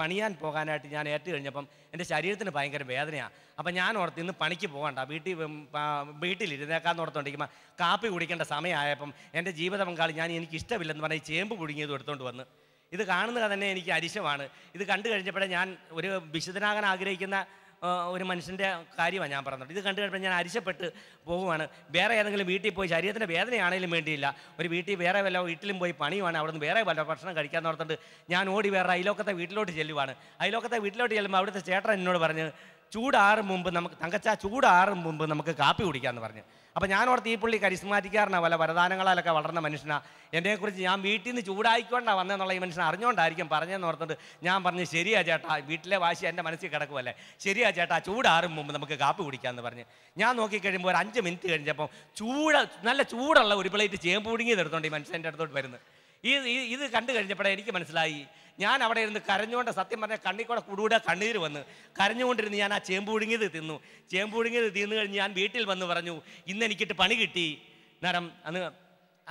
പണിയാൻ പോകാനായിട്ട് ഞാൻ ഏറ്റു കഴിഞ്ഞപ്പം എൻ്റെ ശരീരത്തിന് ഭയങ്കര വേദനയാണ് അപ്പം ഞാൻ ഓർത്ത് ഇന്ന് പണിക്ക് പോകണ്ട വീട്ടിൽ വീട്ടിലിരുന്നേക്കാന്ന് ഓർത്തോണ്ടിരിക്കുമ്പോൾ കാപ്പി കുടിക്കേണ്ട സമയമായപ്പം എൻ്റെ ജീവിത പങ്കാളി ഞാൻ എനിക്ക് ഇഷ്ടമില്ലെന്ന് പറഞ്ഞ് ചേമ്പ് പുഴുങ്ങിയത് എടുത്തുകൊണ്ട് വന്ന് ഇത് കാണുന്നത് തന്നെ എനിക്ക് അരിശമാണ് ഇത് കണ്ടു കഴിഞ്ഞപ്പോഴേ ഞാൻ ഒരു വിശുദ്ധനാകാൻ ആഗ്രഹിക്കുന്ന ഒരു മനുഷ്യൻ്റെ കാര്യമാണ് ഞാൻ പറഞ്ഞത് ഇത് കണ്ടു കഴിഞ്ഞപ്പോൾ ഞാൻ അരിശപ്പെട്ട് പോവുകയാണ് വേറെ ഏതെങ്കിലും വീട്ടിൽ പോയി ശരീരത്തിൻ്റെ വേദനയാണെങ്കിലും വേണ്ടിയില്ല ഒരു വീട്ടിൽ വേറെ വല്ല വീട്ടിലും പോയി പണിയുവാണ് അവിടെ വേറെ വല്ല ഭക്ഷണം കഴിക്കാൻ ഓർത്തിട്ട് ഞാൻ ഓടി വേറെ അയലോക്കത്തെ വീട്ടിലോട്ട് ചെല്ലുവാണ് അയലോക്കത്തെ വീട്ടിലോട്ട് ചെല്ലുമ്പോൾ അവിടുത്തെ ചേട്ടൻ എന്നോട് പറഞ്ഞ് ചൂടാറും മുമ്പ് നമുക്ക് തങ്കച്ച ചൂടാറും മുമ്പ് നമുക്ക് കാപ്പി കുടിക്കാമെന്ന് പറഞ്ഞു അപ്പോൾ ഞാൻ ഓർത്ത് ഈ പുള്ളി കരിസ്മാറ്റിക്കാരനാണ് വല്ല വരദാനങ്ങളാലൊക്കെ വളർന്ന മനുഷ്യനാണ് എന്നെക്കുറിച്ച് ഞാൻ വീട്ടിൽ നിന്ന് ചൂടായിക്കൊണ്ടാണ് വന്നതെന്നുള്ള ഈ മനുഷ്യൻ അറിഞ്ഞുകൊണ്ടായിരിക്കും പറഞ്ഞതെന്ന് ഓർത്തിട്ട് ഞാൻ പറഞ്ഞു ശരിയാ ചേട്ടാ വീട്ടിലെ വാശി എൻ്റെ മനസ്സിൽ കിടക്കുമല്ലേ ശരിയാ ചേട്ടാ ചൂടാറും മുമ്പ് നമുക്ക് കാപ്പി കുടിക്കാമെന്ന് പറഞ്ഞ് ഞാൻ നോക്കിക്കഴിയുമ്പോൾ ഒരു അഞ്ച് മിനിറ്റ് കഴിഞ്ഞപ്പം ചൂട് നല്ല ചൂടുള്ള ഒരു പ്ലേറ്റ് ചേമ്പ് കുടുങ്ങിയത് എടുത്തോണ്ട് ഈ മനുഷ്യൻ്റെ അടുത്തോട്ട് വരുന്നത് ഈ ഇത് കണ്ടു കഴിഞ്ഞപ്പോഴേ എനിക്ക് മനസ്സിലായി ഞാൻ അവിടെ ഇരുന്ന് കരഞ്ഞുകൊണ്ട് സത്യം പറഞ്ഞാൽ കണ്ണിൽ കൂടെ കൂടുകൂടെ കണ്ണീര് വന്ന് കരഞ്ഞുകൊണ്ടിരുന്ന് ഞാൻ ആ ചേമ്പുഴുങ്ങിയത് തിന്നു ചേമ്പുഴുങ്ങിയത് തിന്നു കഴിഞ്ഞ് ഞാൻ വീട്ടിൽ വന്ന് പറഞ്ഞു ഇന്ന് എനിക്കിട്ട് പണി കിട്ടി നേരം അന്ന്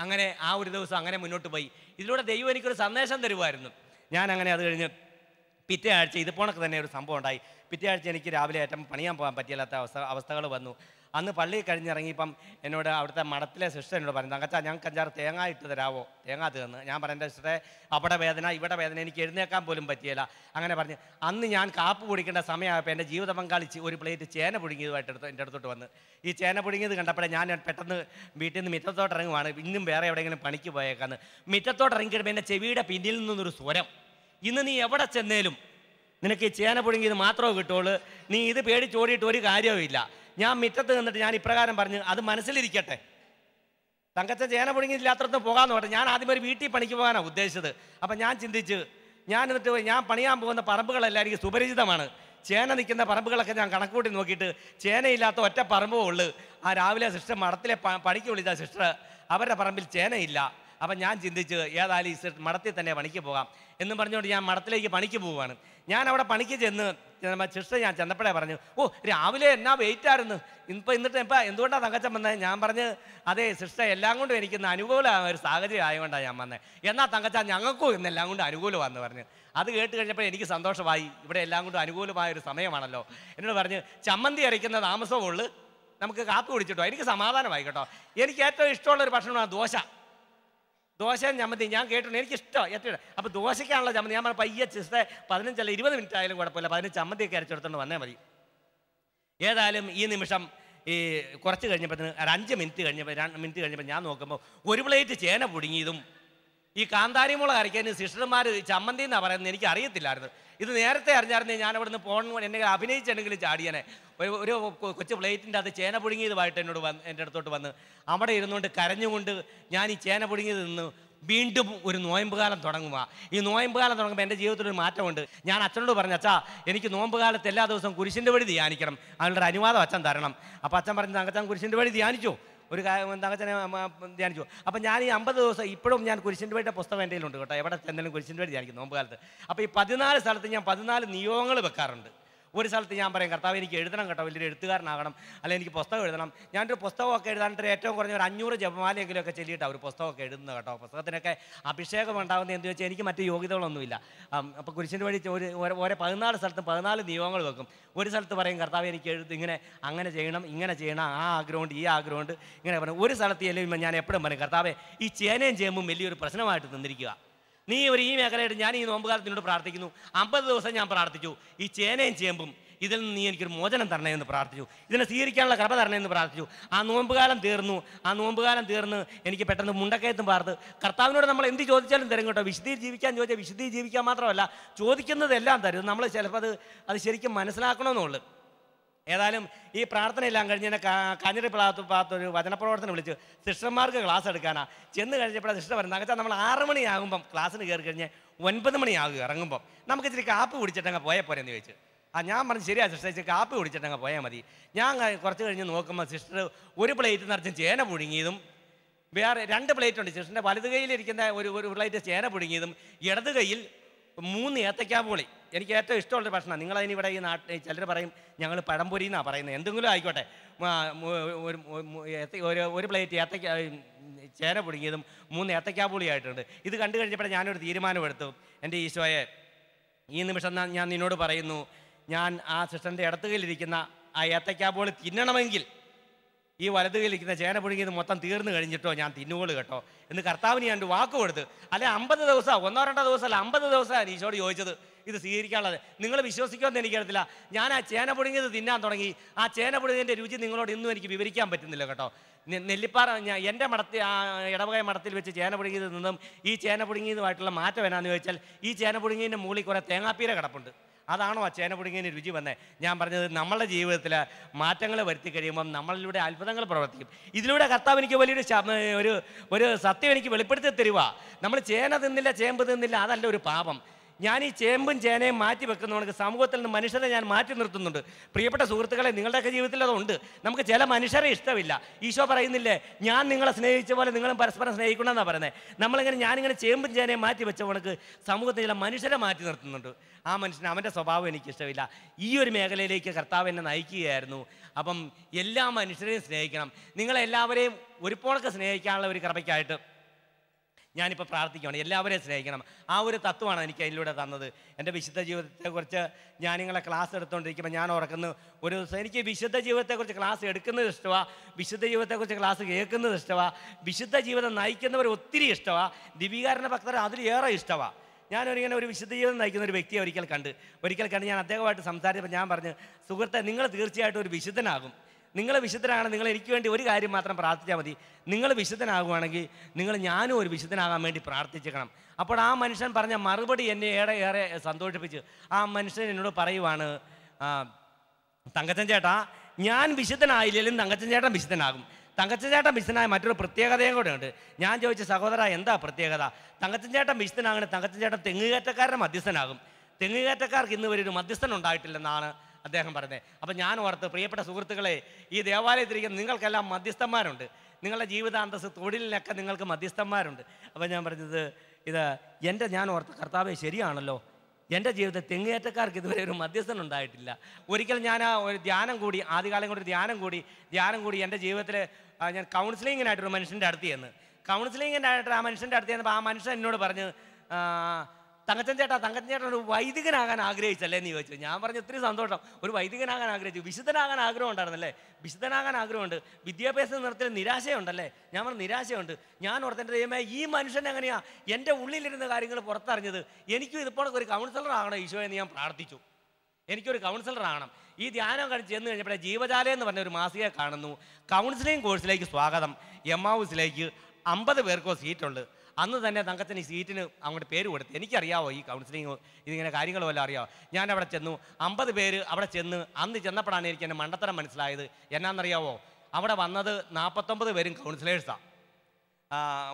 അങ്ങനെ ആ ഒരു ദിവസം അങ്ങനെ മുന്നോട്ട് പോയി ഇതിലൂടെ ദൈവം എനിക്കൊരു സന്ദേശം തരുമായിരുന്നു ഞാൻ അങ്ങനെ അത് കഴിഞ്ഞ് പിറ്റേ ആഴ്ച ഇത് പോണക്ക് തന്നെ ഒരു സംഭവം ഉണ്ടായി പിറ്റേ ആഴ്ച എനിക്ക് രാവിലെ ഏറ്റവും പണിയാൻ പോകാൻ പറ്റിയില്ലാത്ത അവസ്ഥ അവസ്ഥകൾ വന്നു അന്ന് പള്ളി കഴിഞ്ഞിറങ്ങിയപ്പം എന്നോട് അവിടുത്തെ മഠത്തിലെ സിസ്റ്റർ എന്നോട് പറഞ്ഞു തങ്കച്ചാ ഞങ്ങൾക്ക് അഞ്ചാറ് തേങ്ങ ഇട്ട് തരാവോ തേങ്ങ തീർന്ന് ഞാൻ പറഞ്ഞ സിസ്റ്ററെ അവിടെ വേദന ഇവിടെ വേദന എനിക്ക് എഴുന്നേക്കാൻ പോലും പറ്റിയില്ല അങ്ങനെ പറഞ്ഞ് അന്ന് ഞാൻ കാപ്പ് പൊടിക്കേണ്ട സമയമായപ്പോൾ എൻ്റെ ജീവിത പങ്കാളി ഒരു പ്ലേറ്റ് ചേന പുഴുങ്ങിയതുമായിട്ട് എടുത്ത് എൻ്റെ അടുത്തോട്ട് വന്ന് ഈ ചേന പുഴുങ്ങിയത് കണ്ടപ്പോൾ ഞാൻ പെട്ടെന്ന് വീട്ടിൽ നിന്ന് മിറ്റത്തോട്ട് ഇറങ്ങുവാണ് ഇന്നും വേറെ എവിടെയെങ്കിലും പണിക്ക് പോയേക്കാന്ന് മിറ്റത്തോട്ട് ഇറങ്ങിയിട്ട് എൻ്റെ ചെവിയുടെ പിന്നിൽ നിന്നൊരു സ്വരം ഇന്ന് നീ എവിടെ ചെന്നേലും നിനക്ക് ഈ ചേന പുഴുങ്ങിയത് മാത്രമേ കിട്ടുള്ളൂ നീ ഇത് പേടിച്ചോടിയിട്ട് ഒരു കാര്യവുമില്ല ഞാൻ മിറ്റത്ത് നിന്നിട്ട് ഞാൻ ഇപ്രകാരം പറഞ്ഞു അത് മനസ്സിലിരിക്കട്ടെ തങ്കച്ച ചേന പുഴുങ്ങിയില്ലാത്തടത്ത് പോകാമെന്ന് പറഞ്ഞു ഞാൻ ആദ്യം ഒരു വീട്ടിൽ പണിക്ക് പോകാനാണ് ഉദ്ദേശിച്ചത് അപ്പം ഞാൻ ചിന്തിച്ച് ഞാൻ എന്നിട്ട് ഞാൻ പണിയാൻ പോകുന്ന പറമ്പുകളെല്ലാം എനിക്ക് സുപരിചിതമാണ് ചേന നിൽക്കുന്ന പറമ്പുകളൊക്കെ ഞാൻ കണക്കൂട്ടി നോക്കിയിട്ട് ചേനയില്ലാത്ത ഒറ്റ പറമ്പേ ഉള്ളു ആ രാവിലെ സിസ്റ്റർ മഠത്തിലെ പണിക്ക് വിളിച്ച സിസ്റ്റർ അവരുടെ പറമ്പിൽ ചേനയില്ല അപ്പം ഞാൻ ചിന്തിച്ച് ഏതായാലും ഈ മഠത്തിൽ തന്നെ പണിക്ക് പോകാം എന്നും പറഞ്ഞുകൊണ്ട് ഞാൻ മഠത്തിലേക്ക് പണിക്ക് പോവുകയാണ് ഞാൻ അവിടെ പണിക്ക് ചെന്ന് ചിഷ്ട ഞാൻ ചെന്നപ്പോഴേ പറഞ്ഞു ഓ രാവിലെ എന്നാ വെയിറ്റ് ആയിരുന്നു ഇപ്പം എന്നിട്ട് ഇപ്പം എന്തുകൊണ്ടാണ് തങ്കച്ചൻ വന്നത് ഞാൻ പറഞ്ഞ് അതെ ശിഷ്ട എല്ലാം കൊണ്ടും എനിക്ക് ഇന്ന് അനുകൂലമായ ഒരു സാഹചര്യം ആയതുകൊണ്ടാണ് ഞാൻ വന്നത് എന്നാ തങ്കച്ച ഞങ്ങൾക്കും ഇന്ന് എല്ലാം കൊണ്ടും അനുകൂലമാണെന്ന് പറഞ്ഞു അത് കേട്ട് കഴിഞ്ഞപ്പോൾ എനിക്ക് സന്തോഷമായി ഇവിടെ എല്ലാം കൊണ്ടും അനുകൂലമായ ഒരു സമയമാണല്ലോ എന്നോട് പറഞ്ഞ് ചമ്മന്തി അരയ്ക്കുന്ന താമസമുള്ളു നമുക്ക് കാപ്പി കുടിച്ചിട്ടോ എനിക്ക് സമാധാനമായി കേട്ടോ എനിക്ക് ഏറ്റവും ഇഷ്ടമുള്ള ഒരു ഭക്ഷണമാണ് ദോശ ദോശയും ചമ്മന്തി ഞാൻ കേട്ടിട്ടുണ്ട് എനിക്ക് ഇഷ്ടം ഏറ്റവും അപ്പോൾ ദോശയ്ക്കാണല്ലോ ചമ്മന്തി ഞാൻ പറഞ്ഞു പയ്യെ ചിസ്തെ പതിനഞ്ചല്ല ഇരുപത് മിനിറ്റ് ആയാലും കുഴപ്പമില്ല പതിനഞ്ച് ചമ്മന്തിയൊക്കെ അരച്ചെടുത്തോണ്ട് വന്നേ മതി ഏതായാലും ഈ നിമിഷം ഈ കുറച്ച് കഴിഞ്ഞപ്പോഴത്തേന് അഞ്ച് മിനിറ്റ് കഴിഞ്ഞപ്പോൾ രണ്ട് മിനിറ്റ് കഴിഞ്ഞപ്പോൾ ഞാൻ നോക്കുമ്പോൾ ഒരു പ്ലേറ്റ് ചേന പുടുങ്ങിയതും ഈ കാന്താരി മുളക് അരയ്ക്കാൻ സിസ്റ്റർമാർ ചമ്മന്തി എന്നാണ് പറയുന്നത് എനിക്ക് അറിയത്തില്ലായിരുന്നു ഇത് നേരത്തെ അറിഞ്ഞായിരുന്നേ ഞാൻ അവിടെ നിന്ന് എന്നെ അഭിനയിച്ചിട്ടുണ്ടെങ്കിൽ ചാടിയനെ ഒരു കൊച്ചു പ്ലേറ്റിൻ്റെ അത് ചേന പുഴുങ്ങിയതുമായിട്ട് എന്നോട് വന്ന് എൻ്റെ അടുത്തോട്ട് വന്ന് അവിടെ ഇരുന്നുകൊണ്ട് കരഞ്ഞുകൊണ്ട് ഞാൻ ഈ ചേന പുഴുങ്ങിയത് നിന്ന് വീണ്ടും ഒരു നോയമ്പുകാലം തുടങ്ങുക ഈ നോയമ്പുകാലം തുടങ്ങുമ്പോൾ എൻ്റെ ജീവിതത്തിൽ ഒരു മാറ്റമുണ്ട് ഞാൻ അച്ഛനോട് പറഞ്ഞു അച്ഛാ എനിക്ക് നോമ്പുകാലത്ത് എല്ലാ ദിവസവും കുരിശിൻ്റെ വഴി ധ്യാനിക്കണം അതിനുള്ള അനുവാദം അച്ഛൻ തരണം അപ്പോൾ അച്ഛൻ പറഞ്ഞു തങ്കച്ചാൻ കുരിശിൻ്റെ വഴി ധ്യാനിച്ചു ഒരു തങ്കച്ചനെ ധ്യാനിച്ചു അപ്പോൾ ഞാൻ ഈ അമ്പത് ദിവസം ഇപ്പോഴും ഞാൻ കുരിശിൻ്റെ വേണ്ട പുസ്തകം എൻ്റെ ഉണ്ട് കേട്ടോ എവിടെ ചെന്നാലും കുരിശിൻ്റെ വേണ്ടി ധ്യാനിക്കും നോമ്പ് കാലത്ത് അപ്പോൾ ഈ പതിനാല് സ്ഥലത്ത് ഞാൻ പതിനാല് നിയോഗങ്ങൾ വെക്കാറുണ്ട് ഒരു സ്ഥലത്ത് ഞാൻ പറയും കർത്താവ് എനിക്ക് എഴുതണം കേട്ടോ വലിയൊരു എഴുത്തുകാരനാകണം അല്ലെങ്കിൽ എനിക്ക് പുസ്തകം എഴുതണം ഞാനൊരു പുസ്തകമൊക്കെ എഴുതാനായിട്ട് ഏറ്റവും കുറഞ്ഞ ഒരു അഞ്ഞൂറ് ജപമാലയെങ്കിലുമൊക്കെ ചെല്ലിയിട്ട് ഒരു പുസ്തകമൊക്കെ എഴുതുന്നത് കേട്ടോ പുസ്തകത്തിനൊക്കെ അഭിഷേകം ഉണ്ടാകുന്ന എന്ന് വെച്ചാൽ എനിക്ക് മറ്റ് യോഗ്യതകളൊന്നുമില്ല അപ്പോൾ കുരിശിൻ്റെ വഴി ഒരു ഓരോ പതിനാല് സ്ഥലത്തും പതിനാല് നിയമങ്ങൾ വെക്കും ഒരു സ്ഥലത്ത് പറയും കർത്താവ് എനിക്ക് എഴുതി ഇങ്ങനെ അങ്ങനെ ചെയ്യണം ഇങ്ങനെ ചെയ്യണം ആ ആഗ്രഹമുണ്ട് ഈ ആഗ്രഹമുണ്ട് ഇങ്ങനെ പറഞ്ഞു ഒരു സ്ഥലത്ത് ചെല്ലുമ്പോൾ ഞാൻ എപ്പോഴും പറയും കർത്താവ് ഈ ചേനയും ചേമ്പും വലിയൊരു പ്രശ്നമായിട്ട് തന്നിരിക്കുക നീ ഒരു ഈ മേഖലയായിട്ട് ഞാൻ ഈ നോമ്പുകാലത്ത് നിന്നോട് പ്രാർത്ഥിക്കുന്നു അമ്പത് ദിവസം ഞാൻ പ്രാർത്ഥിച്ചു ഈ ചേനയും ചേമ്പും ഇതിൽ നിന്ന് നീ എനിക്കൊരു മോചനം തരണേ എന്ന് പ്രാർത്ഥിച്ചു ഇതിനെ സ്വീകരിക്കാനുള്ള കൃപ എന്ന് പ്രാർത്ഥിച്ചു ആ നോമ്പുകാലം തീർന്നു ആ നോമ്പുകാലം തീർന്ന് എനിക്ക് പെട്ടെന്ന് മുണ്ടക്കയത്തും പാർത്ത് കർത്താവിനോട് നമ്മൾ എന്ത് ചോദിച്ചാലും തരും കേട്ടോ വിശുദ്ധി ജീവിക്കാൻ ചോദിച്ചാൽ വിശുദ്ധി ജീവിക്കാൻ മാത്രമല്ല ചോദിക്കുന്നതെല്ലാം തരും നമ്മൾ ചിലപ്പോൾ അത് അത് ശരിക്കും മനസ്സിലാക്കണമെന്നുള്ളൂ ഏതായാലും ഈ പ്രാർത്ഥനയെല്ലാം കഴിഞ്ഞ് എന്നെ കാഞ്ഞിരി പാത്ത് പാത്ത് ഒരു വചനപ്രവർത്തനം വിളിച്ച് സിസ്റ്റർമാർക്ക് ക്ലാസ് എടുക്കാനാ ചെന്ന് കഴിഞ്ഞപ്പോഴാണ് സിസ്റ്റർ വരുന്നത് അകച്ചാൽ നമ്മൾ ആറ് മണിയാകുമ്പം ക്ലാസ്സിന് കയറി കഴിഞ്ഞ് ഒൻപത് മണിയാകും ഇറങ്ങുമ്പം നമുക്ക് ഇച്ചിരി കാപ്പ് കുടിച്ചിട്ടങ്ങ് പോയാൽ പോരെന്ന് ചോദിച്ചു ആ ഞാൻ പറഞ്ഞു ശരിയാ സിസ്റ്റർ ഇച്ചിരി കാപ്പ് കുടിച്ചിട്ടങ്ങ് പോയാൽ മതി ഞാൻ കുറച്ച് കഴിഞ്ഞ് നോക്കുമ്പോൾ സിസ്റ്റർ ഒരു പ്ലേറ്റ് നിറച്ച് ചേന പുഴുങ്ങിയതും വേറെ രണ്ട് പ്ലേറ്റ് ഉണ്ട് സിസ്റ്ററിൻ്റെ വലത് കയ്യിലിരിക്കുന്ന ഒരു ഒരു പ്ലേറ്റ് ചേന പുഴുങ്ങിയതും ഇടത് കയ്യിൽ മൂന്ന് പൊളി എനിക്ക് ഏറ്റവും ഇഷ്ടമുള്ള ഭക്ഷണം നിങ്ങളതിന് ഇവിടെ ഈ നാട്ടിൽ ചിലർ പറയും ഞങ്ങൾ പഴംപൊരി എന്നാണ് പറയുന്നത് എന്തെങ്കിലും ആയിക്കോട്ടെ ഒരു ഒരു പ്ലേറ്റ് ഏത്തക്ക ചേന പുഴുങ്ങിയതും മൂന്ന് ആയിട്ടുണ്ട് ഇത് കണ്ടു കഴിഞ്ഞപ്പോൾ ഞാനൊരു തീരുമാനമെടുത്തു എൻ്റെ ഈശോയെ ഈ നിമിഷം ഞാൻ നിന്നോട് പറയുന്നു ഞാൻ ആ സിസ്റ്ററിൻ്റെ ഇടത്തുകയിലിരിക്കുന്ന ആ പൊളി തിന്നണമെങ്കിൽ ഈ വലത് കയ്യിലിരിക്കുന്ന ചേന പുഴുങ്ങിയത് മൊത്തം തീർന്നു കഴിഞ്ഞിട്ടോ ഞാൻ തിന്നുകൊള് കേട്ടോ എന്ന് കർത്താവിന് ഞാൻ ഒരു വാക്ക് കൊടുത്ത് അല്ലെ അമ്പത് ദിവസമാണ് ഒന്നോ രണ്ടോ ദിവസം അല്ല അമ്പത് ദിവസമാണ് ഈശോട് ചോദിച്ചത് ഇത് സ്വീകരിക്കാനുള്ളത് നിങ്ങൾ വിശ്വസിക്കുമെന്ന് അറിയത്തില്ല ഞാൻ ആ ചേന പുഴുങ്ങിയത് തിന്നാൻ തുടങ്ങി ആ ചേന പുഴുങ്ങിയതിൻ്റെ രുചി നിങ്ങളോട് ഇന്നും എനിക്ക് വിവരിക്കാൻ പറ്റുന്നില്ല കേട്ടോ നെല്ലിപ്പാറ ഞാൻ എൻ്റെ മടത്തിൽ ആ ഇടവകയ മടത്തിൽ വെച്ച് ചേന പുഴുങ്ങിയത് നിന്നും ഈ ചേന പുഴുങ്ങിയതുമായിട്ടുള്ള മാറ്റം എന്നാന്ന് ചോദിച്ചാൽ ഈ ചേന പുഴുങ്ങിയതിൻ്റെ മുകളിൽ കുറേ തേങ്ങാപ്പീര കിടപ്പുണ്ട് അതാണോ ആ ചേന പുടുങ്ങിയതിന് രുചി വന്നേ ഞാൻ പറഞ്ഞത് നമ്മളുടെ ജീവിതത്തിൽ മാറ്റങ്ങൾ വരുത്തി കഴിയുമ്പം നമ്മളിലൂടെ അത്ഭുതങ്ങൾ പ്രവർത്തിക്കും ഇതിലൂടെ കർത്താവ് എനിക്ക് വലിയൊരു ഒരു ഒരു സത്യം എനിക്ക് വെളിപ്പെടുത്തി തരുവാ നമ്മൾ ചേന തിന്നില്ല ചേമ്പ് തിന്നില്ല അതല്ല ഒരു പാപം ഞാൻ ഈ ചേമ്പും ചേനയും മാറ്റി വെക്കുന്നവർക്ക് സമൂഹത്തിൽ നിന്ന് മനുഷ്യരെ ഞാൻ മാറ്റി നിർത്തുന്നുണ്ട് പ്രിയപ്പെട്ട സുഹൃത്തുക്കളെ നിങ്ങളുടെയൊക്കെ ജീവിതത്തിൽ അതുണ്ട് നമുക്ക് ചില മനുഷ്യരെ ഇഷ്ടമില്ല ഈശോ പറയുന്നില്ലേ ഞാൻ നിങ്ങളെ സ്നേഹിച്ച പോലെ നിങ്ങളും പരസ്പരം സ്നേഹിക്കണമെന്നാണ് പറയുന്നത് നമ്മളിങ്ങനെ ഞാനിങ്ങനെ ചേമ്പും ചേനയും മാറ്റി വെച്ചവണക്ക് സമൂഹത്തിൽ ചില മനുഷ്യരെ മാറ്റി നിർത്തുന്നുണ്ട് ആ മനുഷ്യന് അവൻ്റെ സ്വഭാവം എനിക്കിഷ്ടമില്ല ഈ ഒരു മേഖലയിലേക്ക് കർത്താവ് എന്നെ നയിക്കുകയായിരുന്നു അപ്പം എല്ലാ മനുഷ്യരെയും സ്നേഹിക്കണം നിങ്ങളെല്ലാവരെയും ഒരുപോലൊക്കെ സ്നേഹിക്കാനുള്ള ഒരു കൃപയ്ക്കായിട്ട് ഞാനിപ്പോൾ പ്രാർത്ഥിക്കുകയാണ് എല്ലാവരെയും സ്നേഹിക്കണം ആ ഒരു തത്വമാണ് എനിക്ക് അതിലൂടെ തന്നത് എൻ്റെ വിശുദ്ധ ജീവിതത്തെക്കുറിച്ച് ഞാൻ നിങ്ങളെ ക്ലാസ് എടുത്തുകൊണ്ടിരിക്കുമ്പോൾ ഞാൻ ഓർക്കുന്നു ഒരു ദിവസം എനിക്ക് വിശുദ്ധ ജീവിതത്തെക്കുറിച്ച് ക്ലാസ് എടുക്കുന്നത് ഇഷ്ടമാണ് വിശുദ്ധ ജീവിതത്തെക്കുറിച്ച് ക്ലാസ് കേൾക്കുന്നത് ഇഷ്ടമാണ് വിശുദ്ധ ജീവിതം നയിക്കുന്നവർ ഒത്തിരി ഇഷ്ടമാണ് ദിവികാരൻ്റെ ഭക്തർ അതിലേറെ ഇഷ്ടമാണ് ഞാനൊരിങ്ങനെ ഒരു വിശുദ്ധ ജീവിതം നയിക്കുന്ന ഒരു വ്യക്തിയെ ഒരിക്കൽ കണ്ട് ഒരിക്കൽ കണ്ട് ഞാൻ അദ്ദേഹമായിട്ട് സംസാരിച്ചപ്പോൾ ഞാൻ പറഞ്ഞു സുഹൃത്തെ നിങ്ങൾ തീർച്ചയായിട്ടും ഒരു വിശുദ്ധനാകും നിങ്ങൾ വിശുദ്ധനാണ് നിങ്ങൾ എനിക്ക് വേണ്ടി ഒരു കാര്യം മാത്രം പ്രാർത്ഥിച്ചാൽ മതി നിങ്ങൾ വിശുദ്ധനാകുവാണെങ്കിൽ നിങ്ങൾ ഞാനും ഒരു വിശുദ്ധനാകാൻ വേണ്ടി പ്രാർത്ഥിച്ചേക്കണം അപ്പോൾ ആ മനുഷ്യൻ പറഞ്ഞ മറുപടി എന്നെ ഏറെ ഏറെ സന്തോഷിപ്പിച്ച് ആ മനുഷ്യൻ എന്നോട് പറയുവാണ് തങ്കച്ചൻ ചേട്ടാ ഞാൻ വിശുദ്ധനായില്ലെങ്കിലും തങ്കച്ചൻ ചേട്ടൻ വിശുദ്ധനാകും തങ്കച്ചൻചേട്ടൻ വിശുദ്ധനായ മറ്റൊരു പ്രത്യേകതയും കൂടെ ഉണ്ട് ഞാൻ ചോദിച്ച സഹോദര എന്താ പ്രത്യേകത തങ്കച്ചൻചേട്ടൻ വിശുദ്ധനാകണേ തങ്കച്ചൻചേട്ടൻ തെങ്ങുകയറ്റക്കാരൻ മധ്യസ്ഥനാകും തെങ്ങുകയറ്റക്കാർക്ക് ഇന്ന് വരെ ഒരു മധ്യസ്ഥൻ ഉണ്ടായിട്ടില്ലെന്നാണ് അദ്ദേഹം പറഞ്ഞത് അപ്പം ഞാൻ ഓർത്ത് പ്രിയപ്പെട്ട സുഹൃത്തുക്കളെ ഈ ദേവാലയത്തിരിക്കുന്ന നിങ്ങൾക്കെല്ലാം മധ്യസ്ഥന്മാരുണ്ട് നിങ്ങളുടെ ജീവിതാന്തസ് തൊഴിലിനൊക്കെ നിങ്ങൾക്ക് മധ്യസ്ഥന്മാരുണ്ട് അപ്പം ഞാൻ പറഞ്ഞത് ഇത് എൻ്റെ ഞാൻ ഓർത്ത് കർത്താവെ ശരിയാണല്ലോ എൻ്റെ ജീവിതത്തിൽ തെങ്ങേറ്റക്കാർക്ക് ഇതുവരെ ഒരു മധ്യസ്ഥൻ ഉണ്ടായിട്ടില്ല ഒരിക്കൽ ഞാൻ ആ ഒരു ധ്യാനം കൂടി ആദ്യകാലം കൊണ്ട് ധ്യാനം കൂടി ധ്യാനം കൂടി എൻ്റെ ജീവിതത്തിൽ ഞാൻ കൗൺസിലിങ്ങിനായിട്ടൊരു മനുഷ്യൻ്റെ അടുത്ത് ചെന്ന് കൗൺസിലിങ്ങിനായിട്ട് ആ മനുഷ്യൻ്റെ അടുത്ത് ചെന്നപ്പോൾ ആ മനുഷ്യൻ എന്നോട് പറഞ്ഞു തങ്കച്ചൻ ചേട്ടാ തങ്കച്ചൻ ചേട്ടൻ ഒരു വൈദികനാകാൻ ആഗ്രഹിച്ചല്ലേ എന്ന് ചോദിച്ചു ഞാൻ പറഞ്ഞു ഒത്തിരി സന്തോഷം ഒരു വൈദികനാകാൻ ആഗ്രഹിച്ചു വിശുദ്ധനാകാൻ ആഗ്രഹം ഉണ്ടായിരുന്നല്ലേ വിശുദ്ധനാകാൻ ആഗ്രഹമുണ്ട് വിദ്യാഭ്യാസ നിറത്തിൽ നിരാശയുണ്ടല്ലേ ഞാൻ പറഞ്ഞു നിരാശയുണ്ട് ഞാൻ ഓർത്തെൻ്റെ ദൈവമേ ഈ മനുഷ്യൻ എങ്ങനെയാ എൻ്റെ ഉള്ളിലിരുന്ന കാര്യങ്ങൾ പുറത്തറിഞ്ഞത് എനിക്കും ഇതിപ്പോൾ ഒരു കൗൺസിലർ ആകണം ഈശോ എന്ന് ഞാൻ പ്രാർത്ഥിച്ചു എനിക്കൊരു കൗൺസിലർ ആകണം ഈ ധ്യാനം കഴിച്ച് ചെന്ന് കഴിഞ്ഞപ്പോൾ ജീവജാലയം എന്ന് പറഞ്ഞ ഒരു മാസികയെ കാണുന്നു കൗൺസിലിംഗ് കോഴ്സിലേക്ക് സ്വാഗതം എം ഹൗസിലേക്ക് അമ്പത് പേർക്കോ സീറ്റുണ്ട് അന്ന് തന്നെ തങ്കച്ചന് ഈ സീറ്റിന് അങ്ങോട്ട് പേര് കൊടുത്തു എനിക്കറിയാവോ ഈ കൗൺസിലിംഗ് ഇതിങ്ങനെ കാര്യങ്ങൾ വല്ല അറിയാമോ ഞാൻ അവിടെ ചെന്നു അമ്പത് പേര് അവിടെ ചെന്ന് അന്ന് ചെന്നപ്പോഴാണ് എനിക്ക് എൻ്റെ മണ്ടത്തരം മനസ്സിലായത് എന്നാണെന്നറിയാവോ അവിടെ വന്നത് നാൽപ്പത്തൊമ്പത് പേരും കൗൺസിലേഴ്സാണ്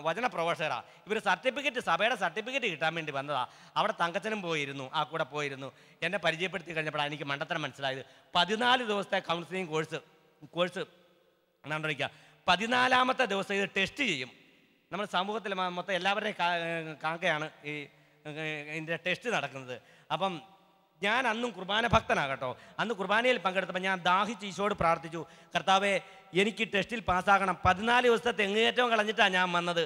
വചന പ്രൊഫസറാ ഇവർ സർട്ടിഫിക്കറ്റ് സഭയുടെ സർട്ടിഫിക്കറ്റ് കിട്ടാൻ വേണ്ടി വന്നതാ അവിടെ തങ്കച്ചനും പോയിരുന്നു ആ കൂടെ പോയിരുന്നു എന്നെ പരിചയപ്പെടുത്തി കഴിഞ്ഞപ്പോഴാണ് എനിക്ക് മണ്ടത്തരം മനസ്സിലായത് പതിനാല് ദിവസത്തെ കൗൺസിലിംഗ് കോഴ്സ് കോഴ്സ് എന്താ പതിനാലാമത്തെ ദിവസം ഇത് ടെസ്റ്റ് ചെയ്യും നമ്മൾ സമൂഹത്തിൽ മൊത്തം എല്ലാവരുടെയും കാക്കയാണ് ഈ ഇതിൻ്റെ ടെസ്റ്റ് നടക്കുന്നത് അപ്പം ഞാൻ അന്നും കുർബാന ഭക്തനാകട്ടോ അന്ന് കുർബാനയിൽ പങ്കെടുത്തപ്പോൾ ഞാൻ ദാഹിച്ച് ഈശോട് പ്രാർത്ഥിച്ചു കർത്താവെ എനിക്ക് ടെസ്റ്റിൽ പാസ്സാകണം പതിനാല് ദിവസത്തെ തെങ്ങേറ്റവും കളഞ്ഞിട്ടാണ് ഞാൻ വന്നത്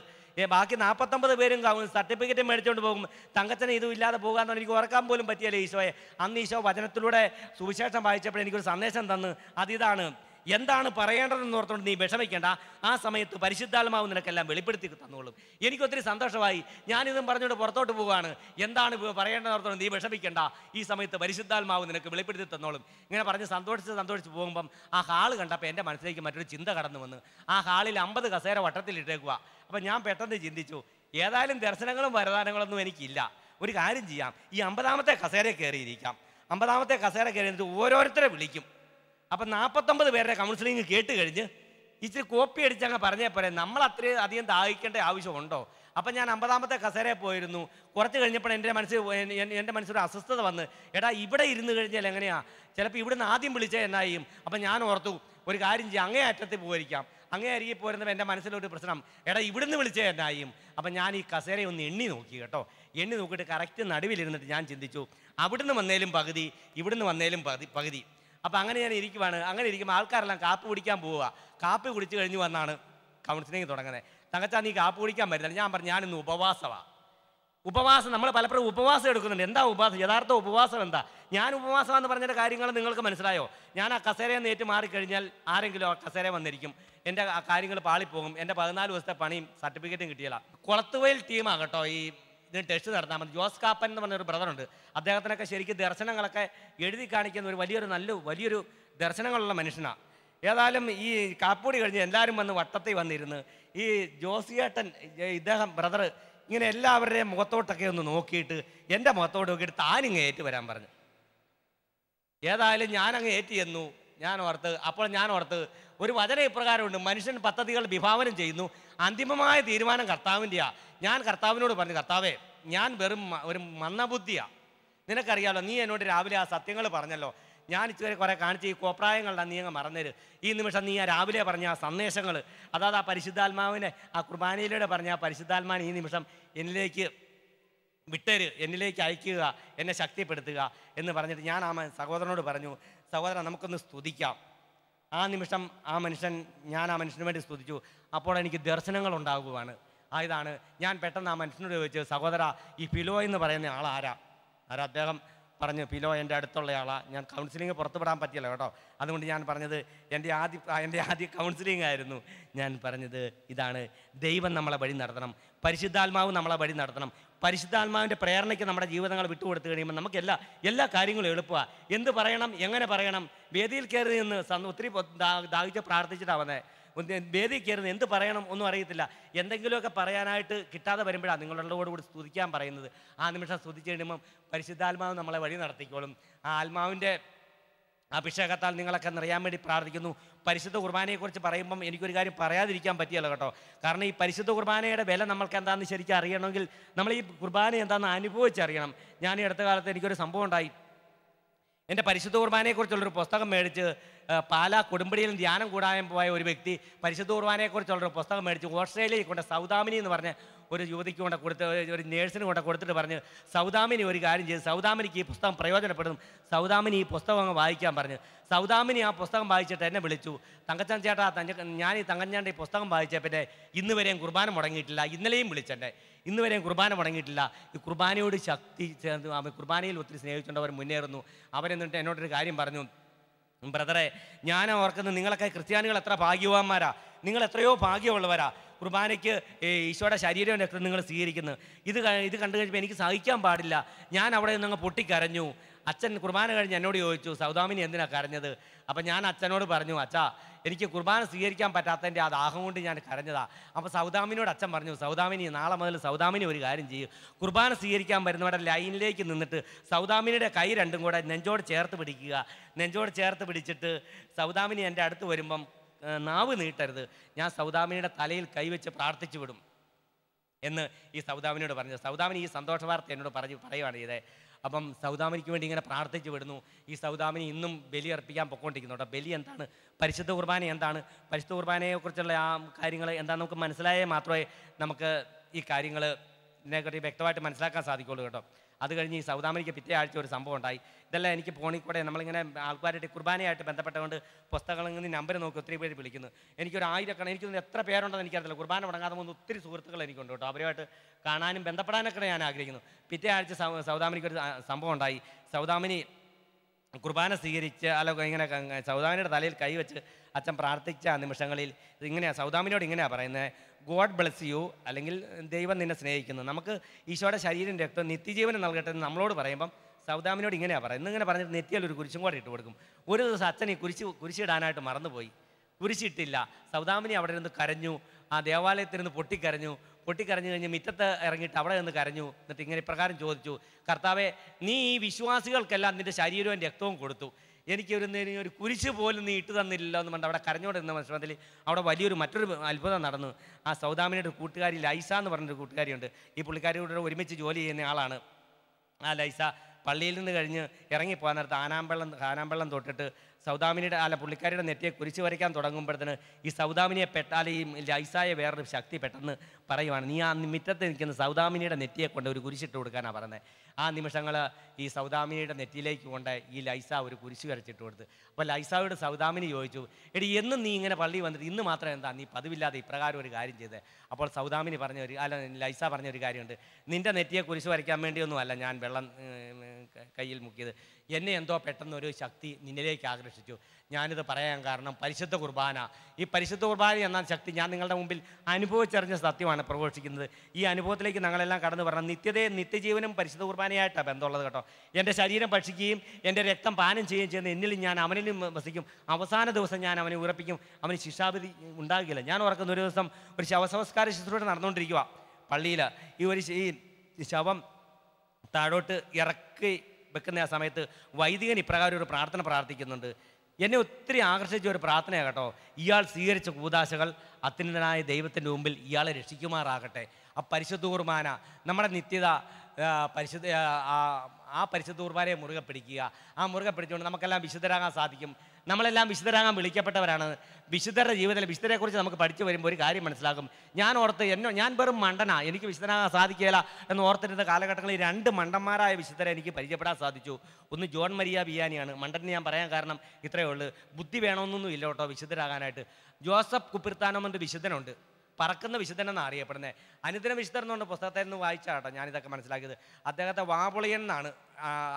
ബാക്കി നാൽപ്പത്തൊമ്പത് പേരും സർട്ടിഫിക്കറ്റ് മേടിച്ചുകൊണ്ട് പോകും തങ്കച്ചനെ ഇതും ഇല്ലാതെ പോകാമെന്ന് എനിക്ക് ഉറക്കാൻ പോലും പറ്റിയല്ലേ ഈശോയെ അന്ന് ഈശോ വചനത്തിലൂടെ സുവിശേഷം വായിച്ചപ്പോൾ എനിക്കൊരു സന്ദേശം തന്ന് അതിതാണ് എന്താണ് പറയേണ്ടതെന്ന് ഓർത്തുകൊണ്ട് നീ വിഷമിക്കേണ്ട ആ സമയത്ത് പരിശുദ്ധാത്മാവ് നിനക്കെല്ലാം വെളിപ്പെടുത്തി തന്നോളും എനിക്കൊത്തിരി സന്തോഷമായി ഞാനിതും പറഞ്ഞുകൊണ്ട് പുറത്തോട്ട് പോവുകയാണ് എന്താണ് പറയേണ്ടതെന്ന് ഓർത്തുകൊണ്ട് നീ വിഷമിക്കേണ്ട ഈ സമയത്ത് പരിശുദ്ധാത്മാവ് നിനക്ക് വെളിപ്പെടുത്തി തന്നോളും ഇങ്ങനെ പറഞ്ഞ് സന്തോഷിച്ച് സന്തോഷിച്ച് പോകുമ്പം ആ ഹാള് കണ്ടപ്പോൾ എൻ്റെ മനസ്സിലേക്ക് മറ്റൊരു ചിന്ത കടന്നു വന്ന് ആ ഹാളിൽ അമ്പത് കസേര വട്ടത്തിലിട്ടേക്കുക അപ്പം ഞാൻ പെട്ടെന്ന് ചിന്തിച്ചു ഏതായാലും ദർശനങ്ങളും വരദാനങ്ങളൊന്നും എനിക്കില്ല ഒരു കാര്യം ചെയ്യാം ഈ അമ്പതാമത്തെ കസേര കയറിയിരിക്കാം അമ്പതാമത്തെ കസേര കയറി ഓരോരുത്തരെ വിളിക്കും അപ്പം നാൽപ്പത്തൊമ്പത് പേരുടെ കൗൺസിലിംഗ് കേട്ട് കഴിഞ്ഞ് ഇച്ചിരി കോപ്പി അടിച്ചങ്ങ് പറഞ്ഞേ പോരെ നമ്മൾ അത്രയും അധികം ദാഹിക്കേണ്ട ആവശ്യമുണ്ടോ അപ്പം ഞാൻ അമ്പതാമത്തെ കസേരയിൽ പോയിരുന്നു കുറച്ച് കഴിഞ്ഞപ്പോൾ എൻ്റെ മനസ്സിൽ എൻ്റെ മനസ്സിലൊരു അസ്വസ്ഥത വന്ന് എടാ ഇവിടെ ഇരുന്ന് കഴിഞ്ഞാൽ എങ്ങനെയാ ചിലപ്പോൾ ഇവിടുന്ന് ആദ്യം വിളിച്ചാൽ എന്നായും അപ്പം ഞാൻ ഓർത്തു ഒരു കാര്യം ചെയ്യാം അങ്ങേ അറ്റത്തിൽ പോയിരിക്കാം അങ്ങേ അരികെ പോരുന്നപ്പോൾ എൻ്റെ മനസ്സിലൊരു പ്രശ്നം എടാ ഇവിടുന്ന് വിളിച്ചാൽ എന്നായും അപ്പം ഞാൻ ഈ കസേരയെ ഒന്ന് എണ്ണി നോക്കി കേട്ടോ എണ്ണി നോക്കിയിട്ട് കറക്റ്റ് നടുവിലിരുന്നിട്ട് ഞാൻ ചിന്തിച്ചു അവിടുന്ന് വന്നേലും പകുതി ഇവിടുന്ന് വന്നേലും പകുതി പകുതി അപ്പോൾ അങ്ങനെ ഞാൻ ഇരിക്കുവാണ് അങ്ങനെ ഇരിക്കുമ്പോൾ ആൾക്കാരെല്ലാം കാപ്പ് കുടിക്കാൻ പോവുക കാപ്പി കുടിച്ചു കഴിഞ്ഞു വന്നാണ് കൗൺസിലിംഗ് തുടങ്ങുന്നത് തങ്ങച്ചാ നീ കാപ്പ് കുടിക്കാൻ പറ്റില്ല ഞാൻ പറഞ്ഞു ഞാനിന്ന് ഉപവാസമാണ് ഉപവാസം നമ്മൾ പലപ്പോഴും ഉപവാസം എടുക്കുന്നുണ്ട് എന്താ ഉപവാസം യഥാർത്ഥ ഉപവാസം എന്താ ഞാൻ ഉപവാസം എന്ന് പറഞ്ഞിട്ട് കാര്യങ്ങൾ നിങ്ങൾക്ക് മനസ്സിലായോ ഞാൻ ആ നിന്ന് ഏറ്റു മാറിക്കഴിഞ്ഞാൽ ആരെങ്കിലും ആ കസേര വന്നിരിക്കും എൻ്റെ കാര്യങ്ങൾ പാളിപ്പോകും എൻ്റെ പതിനാല് ദിവസത്തെ പണിയും സർട്ടിഫിക്കറ്റും കിട്ടിയല്ല കുളത്തുവയിൽ ടീമാണ് കേട്ടോ ഈ ഇതിന് ടെസ്റ്റ് നടത്താൻ മതി ജോസ് കാപ്പൻ എന്ന് പറഞ്ഞൊരു ബ്രദറുണ്ട് അദ്ദേഹത്തിനൊക്കെ ശരിക്കും ദർശനങ്ങളൊക്കെ എഴുതി കാണിക്കുന്ന ഒരു വലിയൊരു നല്ല വലിയൊരു ദർശനങ്ങളുള്ള മനുഷ്യനാണ് ഏതായാലും ഈ കാപ്പൂടി കഴിഞ്ഞ് എല്ലാവരും വന്ന് വട്ടത്തിൽ വന്നിരുന്ന് ഈ ജോസിയേട്ടൻ ഇദ്ദേഹം ബ്രദർ ഇങ്ങനെ എല്ലാവരുടെയും മുഖത്തോട്ടൊക്കെ ഒന്ന് നോക്കിയിട്ട് എൻ്റെ മുഖത്തോട്ട് നോക്കിയിട്ട് താനിങ്ങ് ഏറ്റു വരാൻ പറഞ്ഞു ഏതായാലും ഞാനങ്ങ് ഏറ്റു ചെന്നു ഞാൻ ഓർത്ത് അപ്പോൾ ഞാൻ ഓർത്ത് ഒരു വചന ഇപ്രകാരമുണ്ട് മനുഷ്യൻ പദ്ധതികൾ വിഭാവനം ചെയ്യുന്നു അന്തിമമായ തീരുമാനം കർത്താവിൻ്റെയാ ഞാൻ കർത്താവിനോട് പറഞ്ഞു കർത്താവേ ഞാൻ വെറും ഒരു മന്നബുദ്ധിയാ നിനക്കറിയാമല്ലോ നീ എന്നോട് രാവിലെ ആ സത്യങ്ങൾ പറഞ്ഞല്ലോ ഞാൻ ഇതുവരെ കുറേ കാണിച്ച് ഈ കോപ്രായങ്ങളുടെ നീ അങ്ങ് മറന്നേര് ഈ നിമിഷം നീ ആ രാവിലെ പറഞ്ഞ ആ സന്ദേശങ്ങൾ അതാത് ആ പരിശുദ്ധാത്മാവിനെ ആ കുർബാനയിലൂടെ പറഞ്ഞ ആ പരിശുദ്ധാത്മാവിനെ ഈ നിമിഷം എന്നിലേക്ക് വിട്ടേര് എന്നിലേക്ക് അയക്കുക എന്നെ ശക്തിപ്പെടുത്തുക എന്ന് പറഞ്ഞിട്ട് ഞാൻ ആ സഹോദരനോട് പറഞ്ഞു സഹോദര നമുക്കൊന്ന് സ്തുതിക്കാം ആ നിമിഷം ആ മനുഷ്യൻ ഞാൻ ആ മനുഷ്യന് വേണ്ടി സ്തുതിച്ചു അപ്പോൾ എനിക്ക് ദർശനങ്ങൾ ഉണ്ടാകുവാണ് ആയതാണ് ഞാൻ പെട്ടെന്ന് ആ മനുഷ്യനോട് ചോദിച്ചത് സഹോദര ഈ ഫിലോ എന്ന് പറയുന്ന ആൾ ആരാ ആരാ അദ്ദേഹം പറഞ്ഞു ഫിലോ എൻ്റെ അടുത്തുള്ളയാളാണ് ഞാൻ കൗൺസിലിംഗ് പുറത്തുവിടാൻ പറ്റിയല്ലോ കേട്ടോ അതുകൊണ്ട് ഞാൻ പറഞ്ഞത് എൻ്റെ ആദ്യ എൻ്റെ ആദ്യ കൗൺസിലിംഗ് ആയിരുന്നു ഞാൻ പറഞ്ഞത് ഇതാണ് ദൈവം നമ്മളെ വഴി നടത്തണം പരിശുദ്ധാത്മാവ് നമ്മളെ വഴി നടത്തണം പരിശുദ്ധാത്മാവിൻ്റെ പ്രേരണയ്ക്ക് നമ്മുടെ ജീവിതങ്ങൾ വിട്ടുകൊടുത്തു കഴിയുമ്പോൾ നമുക്ക് എല്ലാ എല്ലാ കാര്യങ്ങളും എളുപ്പമാണ് എന്ത് പറയണം എങ്ങനെ പറയണം വേദിയിൽ കയറി നിന്ന് ഒത്തിരി ദാഹിച്ച് പ്രാർത്ഥിച്ചിട്ടാവുന്നത് വന്നത് വേദിയിൽ കയറുന്നത് എന്ത് പറയണം ഒന്നും അറിയത്തില്ല എന്തെങ്കിലുമൊക്കെ പറയാനായിട്ട് കിട്ടാതെ വരുമ്പോഴാണ് കൂടി സ്തുതിക്കാൻ പറയുന്നത് ആ നിമിഷം സ്തുതിച്ച് കഴിയുമ്പം പരിശുദ്ധാത്മാവ് നമ്മളെ വഴി നടത്തിക്കോളും ആ ആത്മാവിൻ്റെ അഭിഷേകത്താൽ നിങ്ങളൊക്കെ നിറയാൻ വേണ്ടി പ്രാർത്ഥിക്കുന്നു പരിശുദ്ധ കുർബാനയെക്കുറിച്ച് പറയുമ്പം എനിക്കൊരു കാര്യം പറയാതിരിക്കാൻ പറ്റിയല്ലോ കേട്ടോ കാരണം ഈ പരിശുദ്ധ കുർബാനയുടെ വില നമ്മൾക്ക് എന്താണെന്ന് ശരിക്കും അറിയണമെങ്കിൽ നമ്മൾ ഈ കുർബാന എന്താണെന്ന് അനുഭവിച്ചറിയണം ഞാൻ ഈ അടുത്ത കാലത്ത് എനിക്കൊരു സംഭവം ഉണ്ടായി എൻ്റെ പരിശുദ്ധ കുർബാനയെക്കുറിച്ചുള്ളൊരു പുസ്തകം മേടിച്ച് പാലാ കൊടുമ്പടിയിൽ ധ്യാനം കൂടാൻ പോയ ഒരു വ്യക്തി പരിശുദ്ധ കുർബാനയെക്കുറിച്ചുള്ളൊരു പുസ്തകം മേടിച്ച് ഓസ്ട്രേലിയയിൽ കൊണ്ട് സൗദാമിനി എന്ന് പറഞ്ഞ ഒരു യുവതിക്ക് കൊണ്ട് കൊടുത്ത് ഒരു നേഴ്സിന് കൊണ്ട് കൊടുത്തിട്ട് പറഞ്ഞ് സൗദാമിനി ഒരു കാര്യം ചെയ്ത് സൗദാമിനിക്ക് ഈ പുസ്തകം പ്രയോജനപ്പെടും സൗദാമിനി ഈ പുസ്തകം അങ്ങ് വായിക്കാൻ പറഞ്ഞു സൗദാമിനി ആ പുസ്തകം വായിച്ചിട്ട് എന്നെ വിളിച്ചു തങ്കച്ചൻ ചേട്ടാ ഞാൻ ഈ തങ്കച്ചാൻ്റെ ഈ പുസ്തകം വായിച്ച പിന്നെ ഇന്ന് വരെയും കുർബാന മുടങ്ങിയിട്ടില്ല ഇന്നലെയും വിളിച്ചെന്നെ ഇന്ന് വരെയും കുർബാന മുടങ്ങിയിട്ടില്ല ഈ കുർബാനയോട് ശക്തി ചേർന്ന് അവൻ കുർബാനയിൽ ഒത്തിരി സ്നേഹിച്ചുകൊണ്ട് അവർ മുന്നേറുന്നു അവരെന്നിട്ട് എന്നോടൊരു കാര്യം പറഞ്ഞു ബ്രദറെ ഞാൻ ഓർക്കുന്നത് നിങ്ങളൊക്കെ ക്രിസ്ത്യാനികൾ എത്ര ഭാഗ്യവാന്മാരാ നിങ്ങൾ എത്രയോ ഭാഗ്യമുള്ളവരാ കുർബാനയ്ക്ക് ഈശോയുടെ ശരീരം രക്തം നിങ്ങൾ സ്വീകരിക്കുന്നത് ഇത് ഇത് കണ്ടു കഴിഞ്ഞപ്പോൾ എനിക്ക് സഹിക്കാൻ പാടില്ല ഞാൻ അവിടെ നിന്ന് പൊട്ടിക്കരഞ്ഞു അച്ഛൻ കുർബാന കഴിഞ്ഞ് എന്നോട് ചോദിച്ചു സൗദാമിനി എന്തിനാണ് കരഞ്ഞത് അപ്പം ഞാൻ അച്ഛനോട് പറഞ്ഞു അച്ഛാ എനിക്ക് കുർബാന സ്വീകരിക്കാൻ പറ്റാത്തതിൻ്റെ ആ ദാഹം കൊണ്ട് ഞാൻ കരഞ്ഞതാ അപ്പോൾ സൗദാമിനോട് അച്ഛൻ പറഞ്ഞു സൗദാമിനി നാളെ മുതൽ സൗദാമിനി ഒരു കാര്യം ചെയ്യും കുർബാന സ്വീകരിക്കാൻ വരുന്നവരുടെ ലൈനിലേക്ക് നിന്നിട്ട് സൗദാമിനിയുടെ കൈ രണ്ടും കൂടെ നെഞ്ചോട് ചേർത്ത് പിടിക്കുക നെഞ്ചോട് ചേർത്ത് പിടിച്ചിട്ട് സൗദാമിനി എൻ്റെ അടുത്ത് വരുമ്പം നാവ് നീട്ടരുത് ഞാൻ സൗദാമിനിയുടെ തലയിൽ കൈവച്ച് പ്രാർത്ഥിച്ചു വിടും എന്ന് ഈ സൗദാമിനോട് പറഞ്ഞു സൗദാമിനി ഈ സന്തോഷ വാർത്ത എന്നോട് പറഞ്ഞു പറയുകയാണ് ചെയ്തേ അപ്പം സൗദാമിനിക്ക് വേണ്ടി ഇങ്ങനെ പ്രാർത്ഥിച്ചു വിടുന്നു ഈ സൗദാമിനി ഇന്നും ബലി അർപ്പിക്കാൻ പൊക്കോണ്ടിരിക്കുന്നുണ്ട് ബലി എന്താണ് പരിശുദ്ധ കുർബാന എന്താണ് പരിശുദ്ധ കുർബാനയെക്കുറിച്ചുള്ള ആ കാര്യങ്ങൾ എന്താണ് നമുക്ക് മനസ്സിലായേ മാത്രമേ നമുക്ക് ഈ കാര്യങ്ങൾ ഇതിനെക്കുറിച്ച് വ്യക്തമായിട്ട് മനസ്സിലാക്കാൻ സാധിക്കുള്ളൂ കേട്ടോ അത് കഴിഞ്ഞ് ഈ സൗദാമനിക്ക് പിറ്റേ ആഴ്ച ഒരു സംഭവം ഉണ്ടായി ഇതെല്ലാം എനിക്ക് ഫോണിൽ കൂടെ നമ്മളിങ്ങനെ ആൾക്കാരുടെ കുർബാനയായിട്ട് ബന്ധപ്പെട്ടുകൊണ്ട് പുസ്തകങ്ങളിൽ നിന്ന് നമ്പർ നോക്കി ഒത്തിരി പേര് വിളിക്കുന്നു എനിക്കൊരു ആയിരക്കണ എനിക്കൊന്നും എത്ര പേരുണ്ടെന്ന് എനിക്കറിയില്ല കുർബാന തുടങ്ങാതെ പോകുന്ന ഒത്തിരി സുഹൃത്തുക്കൾ എനിക്കുണ്ട് കേട്ടോ അവരുമായിട്ട് കാണാനും ബന്ധപ്പെടാനൊക്കെ ഞാൻ ആഗ്രഹിക്കുന്നു പിറ്റേ ആഴ്ച സൗദാമനിക്ക് ഒരു സംഭവം ഉണ്ടായി സൗദാമിനി കുർബാന സ്വീകരിച്ച് അല്ല ഇങ്ങനെ സൗദാമിയുടെ തലയിൽ കൈവച്ച് അച്ഛൻ പ്രാർത്ഥിച്ച നിമിഷങ്ങളിൽ ഇങ്ങനെയാണ് സൗദാമിനോട് ഇങ്ങനെയാണ് പറയുന്നത് ഗോഡ് ബ്ലെസ് യു അല്ലെങ്കിൽ ദൈവം നിന്നെ സ്നേഹിക്കുന്നു നമുക്ക് ഈശോയുടെ ശരീരം രക്തം നിത്യജീവനം നൽകട്ടെ എന്ന് നമ്മളോട് പറയുമ്പം സൗദാമിനോട് ഇങ്ങനെയാണ് പറയുന്നത് ഇങ്ങനെ പറഞ്ഞിട്ട് നെറ്റിയിൽ ഒരു കുരിശും കൂടെ ഇട്ട് കൊടുക്കും ഒരു ദിവസം അച്ഛൻ ഈ കുരിശ് കുരിശിടാനായിട്ട് മറന്നുപോയി കുരിശിട്ടില്ല സൗദാമിനി അവിടെ നിന്ന് കരഞ്ഞു ആ ദേവാലയത്തിൽ നിന്ന് പൊട്ടിക്കരഞ്ഞു പൊട്ടിക്കരഞ്ഞു കഴിഞ്ഞ് മിറ്റത്ത് ഇറങ്ങിയിട്ട് അവിടെ നിന്ന് കരഞ്ഞു എന്നിട്ട് ഇങ്ങനെ ഇപ്രകാരം ചോദിച്ചു കർത്താവെ നീ ഈ വിശ്വാസികൾക്കെല്ലാം നിന്റെ ശരീരവും രക്തവും കൊടുത്തു എനിക്ക് ഒരു ഒരു കുരിശ് പോലും നീ ഇട്ട് തന്നില്ലല്ലോ എന്ന് പറഞ്ഞിട്ട് അവിടെ നിന്ന മനസ്സിൽ അവിടെ വലിയൊരു മറ്റൊരു അത്ഭുതം നടന്നു ആ സൗദാമിനിയുടെ കൂട്ടുകാരി ലൈസ എന്ന് പറഞ്ഞൊരു കൂട്ടുകാരിയുണ്ട് ഈ കൂടെ ഒരുമിച്ച് ജോലി ചെയ്യുന്ന ആളാണ് ആ ലൈസ പള്ളിയിൽ നിന്ന് കഴിഞ്ഞ് ഇറങ്ങിപ്പോകാൻ നേരത്ത് ആനാമ്പള്ളം ആനാമ്പള്ളം തൊട്ടിട്ട് സൗദാമിനിയുടെ അല്ല പുള്ളിക്കാരിയുടെ നെറ്റിയെ കുരിച്ച് വരയ്ക്കാൻ തുടങ്ങുമ്പോഴത്തേന് ഈ സൗദാമിനിയെ പെട്ടാൽ ഈ ലൈസായ വേറൊരു ശക്തി പെട്ടെന്ന് പറയുവാണ് നീ ആ മിറ്റത്ത് നിൽക്കുന്ന സൗദാമിനിയുടെ നെറ്റിയെ കൊണ്ട് ഒരു കുരിശിട്ട് കൊടുക്കാനാണ് പറയുന്നത് ആ നിമിഷങ്ങൾ ഈ സൗദാമിനിയുടെ നെറ്റിയിലേക്ക് കൊണ്ട് ഈ ലൈസ ഒരു കുരിശു വരച്ചിട്ട് കൊടുത്ത് അപ്പോൾ ലൈസാവിയുടെ സൗദാമിനി ചോദിച്ചു എടി എന്നും നീ ഇങ്ങനെ പള്ളി വന്നിട്ട് ഇന്ന് മാത്രം എന്താ നീ പതിവില്ലാതെ ഇപ്രകാരം ഒരു കാര്യം ചെയ്ത് അപ്പോൾ സൗദാമിനി പറഞ്ഞ ഒരു അല്ല ലൈസ പറഞ്ഞ ഒരു കാര്യമുണ്ട് നിൻ്റെ നെറ്റിയെ കുരിശു വരയ്ക്കാൻ വേണ്ടിയൊന്നുമല്ല ഞാൻ വെള്ളം കയ്യിൽ മുക്കിയത് എന്നെ എന്തോ പെട്ടെന്നൊരു ശക്തി നിന്നിലേക്ക് ആകർഷിച്ചു ഞാനിത് പറയാൻ കാരണം പരിശുദ്ധ കുർബാന ഈ പരിശുദ്ധ കുർബാന എന്ന ശക്തി ഞാൻ നിങ്ങളുടെ മുമ്പിൽ അനുഭവിച്ചറിഞ്ഞ സത്യമാണ് പ്രഘോഷിക്കുന്നത് ഈ അനുഭവത്തിലേക്ക് ഞങ്ങളെല്ലാം കടന്നു പറഞ്ഞാൽ നിത്യതയും നിത്യജീവനും പരിശുദ്ധ കുർബാനയായിട്ടാണ് ബന്ധമുള്ളത് കേട്ടോ എൻ്റെ ശരീരം ഭക്ഷിക്കുകയും എൻ്റെ രക്തം പാനം ചെയ്യുകയും ചെയ്യുന്ന എന്നിലും ഞാൻ അവനിലും വസിക്കും അവസാന ദിവസം ഞാൻ അവനെ ഉറപ്പിക്കും അവന് ശിക്ഷാവിധി ഉണ്ടാകില്ല ഞാൻ ഉറക്കുന്ന ഒരു ദിവസം ഒരു ശവസംസ്കാര ശുശ്രൂഷ നടന്നുകൊണ്ടിരിക്കുക പള്ളിയിൽ ഈ ഒരു ഈ ശവം താഴോട്ട് ഇറക്കി വെക്കുന്ന ആ സമയത്ത് വൈദികൻ ഇപ്രകാരം ഒരു പ്രാർത്ഥന പ്രാർത്ഥിക്കുന്നുണ്ട് എന്നെ ഒത്തിരി ആകർഷിച്ച ഒരു പ്രാർത്ഥനയാണ് കേട്ടോ ഇയാൾ സ്വീകരിച്ച കൂതാശകൾ അത്യന്തനായ ദൈവത്തിൻ്റെ മുമ്പിൽ ഇയാളെ രക്ഷിക്കുമാറാകട്ടെ ആ പരിശുദ്ധ കുർബാന നമ്മുടെ നിത്യത പരിശുദ്ധ ആ പരിശുദ്ധ കുർബാനയെ മുറുകെ പിടിക്കുക ആ മുറുകെ പിടിച്ചുകൊണ്ട് നമുക്കെല്ലാം വിശുദ്ധരാകാൻ സാധിക്കും നമ്മളെല്ലാം വിശുദ്ധരാകാൻ വിളിക്കപ്പെട്ടവരാണ് വിശുദ്ധരുടെ ജീവിതത്തിൽ വിശുദ്ധരെക്കുറിച്ച് നമുക്ക് പഠിച്ചു വരുമ്പോൾ ഒരു കാര്യം മനസ്സിലാക്കും ഞാൻ ഓർത്ത് എന്നോ ഞാൻ വെറും മണ്ടനാ എനിക്ക് വിശുദ്ധനാകാൻ സാധിക്കില്ല എന്ന് ഓർത്തിരുന്ന കാലഘട്ടങ്ങളിൽ രണ്ട് മണ്ടന്മാരായ വിശുദ്ധരെ എനിക്ക് പരിചയപ്പെടാൻ സാധിച്ചു ഒന്ന് ജോൺ മരിയ ബിയാനിയാണ് മണ്ടൻ ഞാൻ പറയാൻ കാരണം ഇത്രയേ ഉള്ളൂ ബുദ്ധി വേണമെന്നൊന്നും ഇല്ല കേട്ടോ വിശുദ്ധരാകാനായിട്ട് ജോസഫ് കുപ്പിർത്താനം എന്നൊരു വിശുദ്ധനുണ്ട് പറക്കുന്ന എന്നാണ് അറിയപ്പെടുന്നത് അനുദിന വിശുദ്ധൻ എന്ന് പറഞ്ഞ വായിച്ചാ വായിച്ചാട്ടോ ഞാനിതൊക്കെ മനസ്സിലാക്കിയത് അദ്ദേഹത്തെ വാപുളിയൻ എന്നാണ്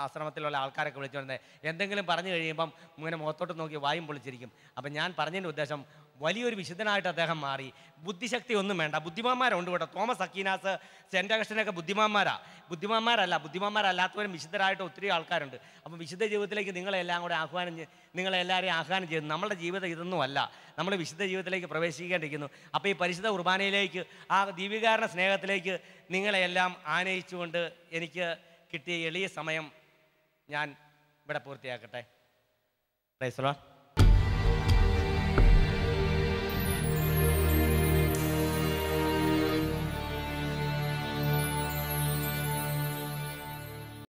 ആശ്രമത്തിലുള്ള ആൾക്കാരൊക്കെ വിളിച്ചു വരുന്നത് എന്തെങ്കിലും പറഞ്ഞു കഴിയുമ്പം ഇങ്ങനെ മുഖത്തോട്ട് നോക്കി വായും പൊളിച്ചിരിക്കും അപ്പം ഞാൻ പറഞ്ഞതിൻ്റെ ഉദ്ദേശം വലിയൊരു വിശുദ്ധനായിട്ട് അദ്ദേഹം മാറി ബുദ്ധിശക്തി ഒന്നും വേണ്ട ബുദ്ധിമാന്മാരുണ്ട് കേട്ടോ തോമസ് അക്കീനാസ് സെൻറ്റകൃഷ്ണനൊക്കെ ബുദ്ധിമാന്മാരാ ബുദ്ധിമാന്മാരല്ല ബുദ്ധിമാന്മാരല്ലാത്തവരും വിശുദ്ധരായിട്ട് ഒത്തിരി ആൾക്കാരുണ്ട് അപ്പം വിശുദ്ധ ജീവിതത്തിലേക്ക് നിങ്ങളെല്ലാം കൂടെ ആഹ്വാനം നിങ്ങളെല്ലാവരെയും ആഹ്വാനം ചെയ്യുന്നു നമ്മുടെ ജീവിതം ഇതൊന്നുമല്ല നമ്മൾ വിശുദ്ധ ജീവിതത്തിലേക്ക് പ്രവേശിക്കേണ്ടിരിക്കുന്നു അപ്പോൾ ഈ പരിശുദ്ധ കുർബാനയിലേക്ക് ആ ദീപികാരണ സ്നേഹത്തിലേക്ക് നിങ്ങളെല്ലാം ആനയിച്ചുകൊണ്ട് എനിക്ക് കിട്ടിയ എളിയ സമയം ഞാൻ ഇവിടെ പൂർത്തിയാക്കട്ടെ പ്രൈസലോൺ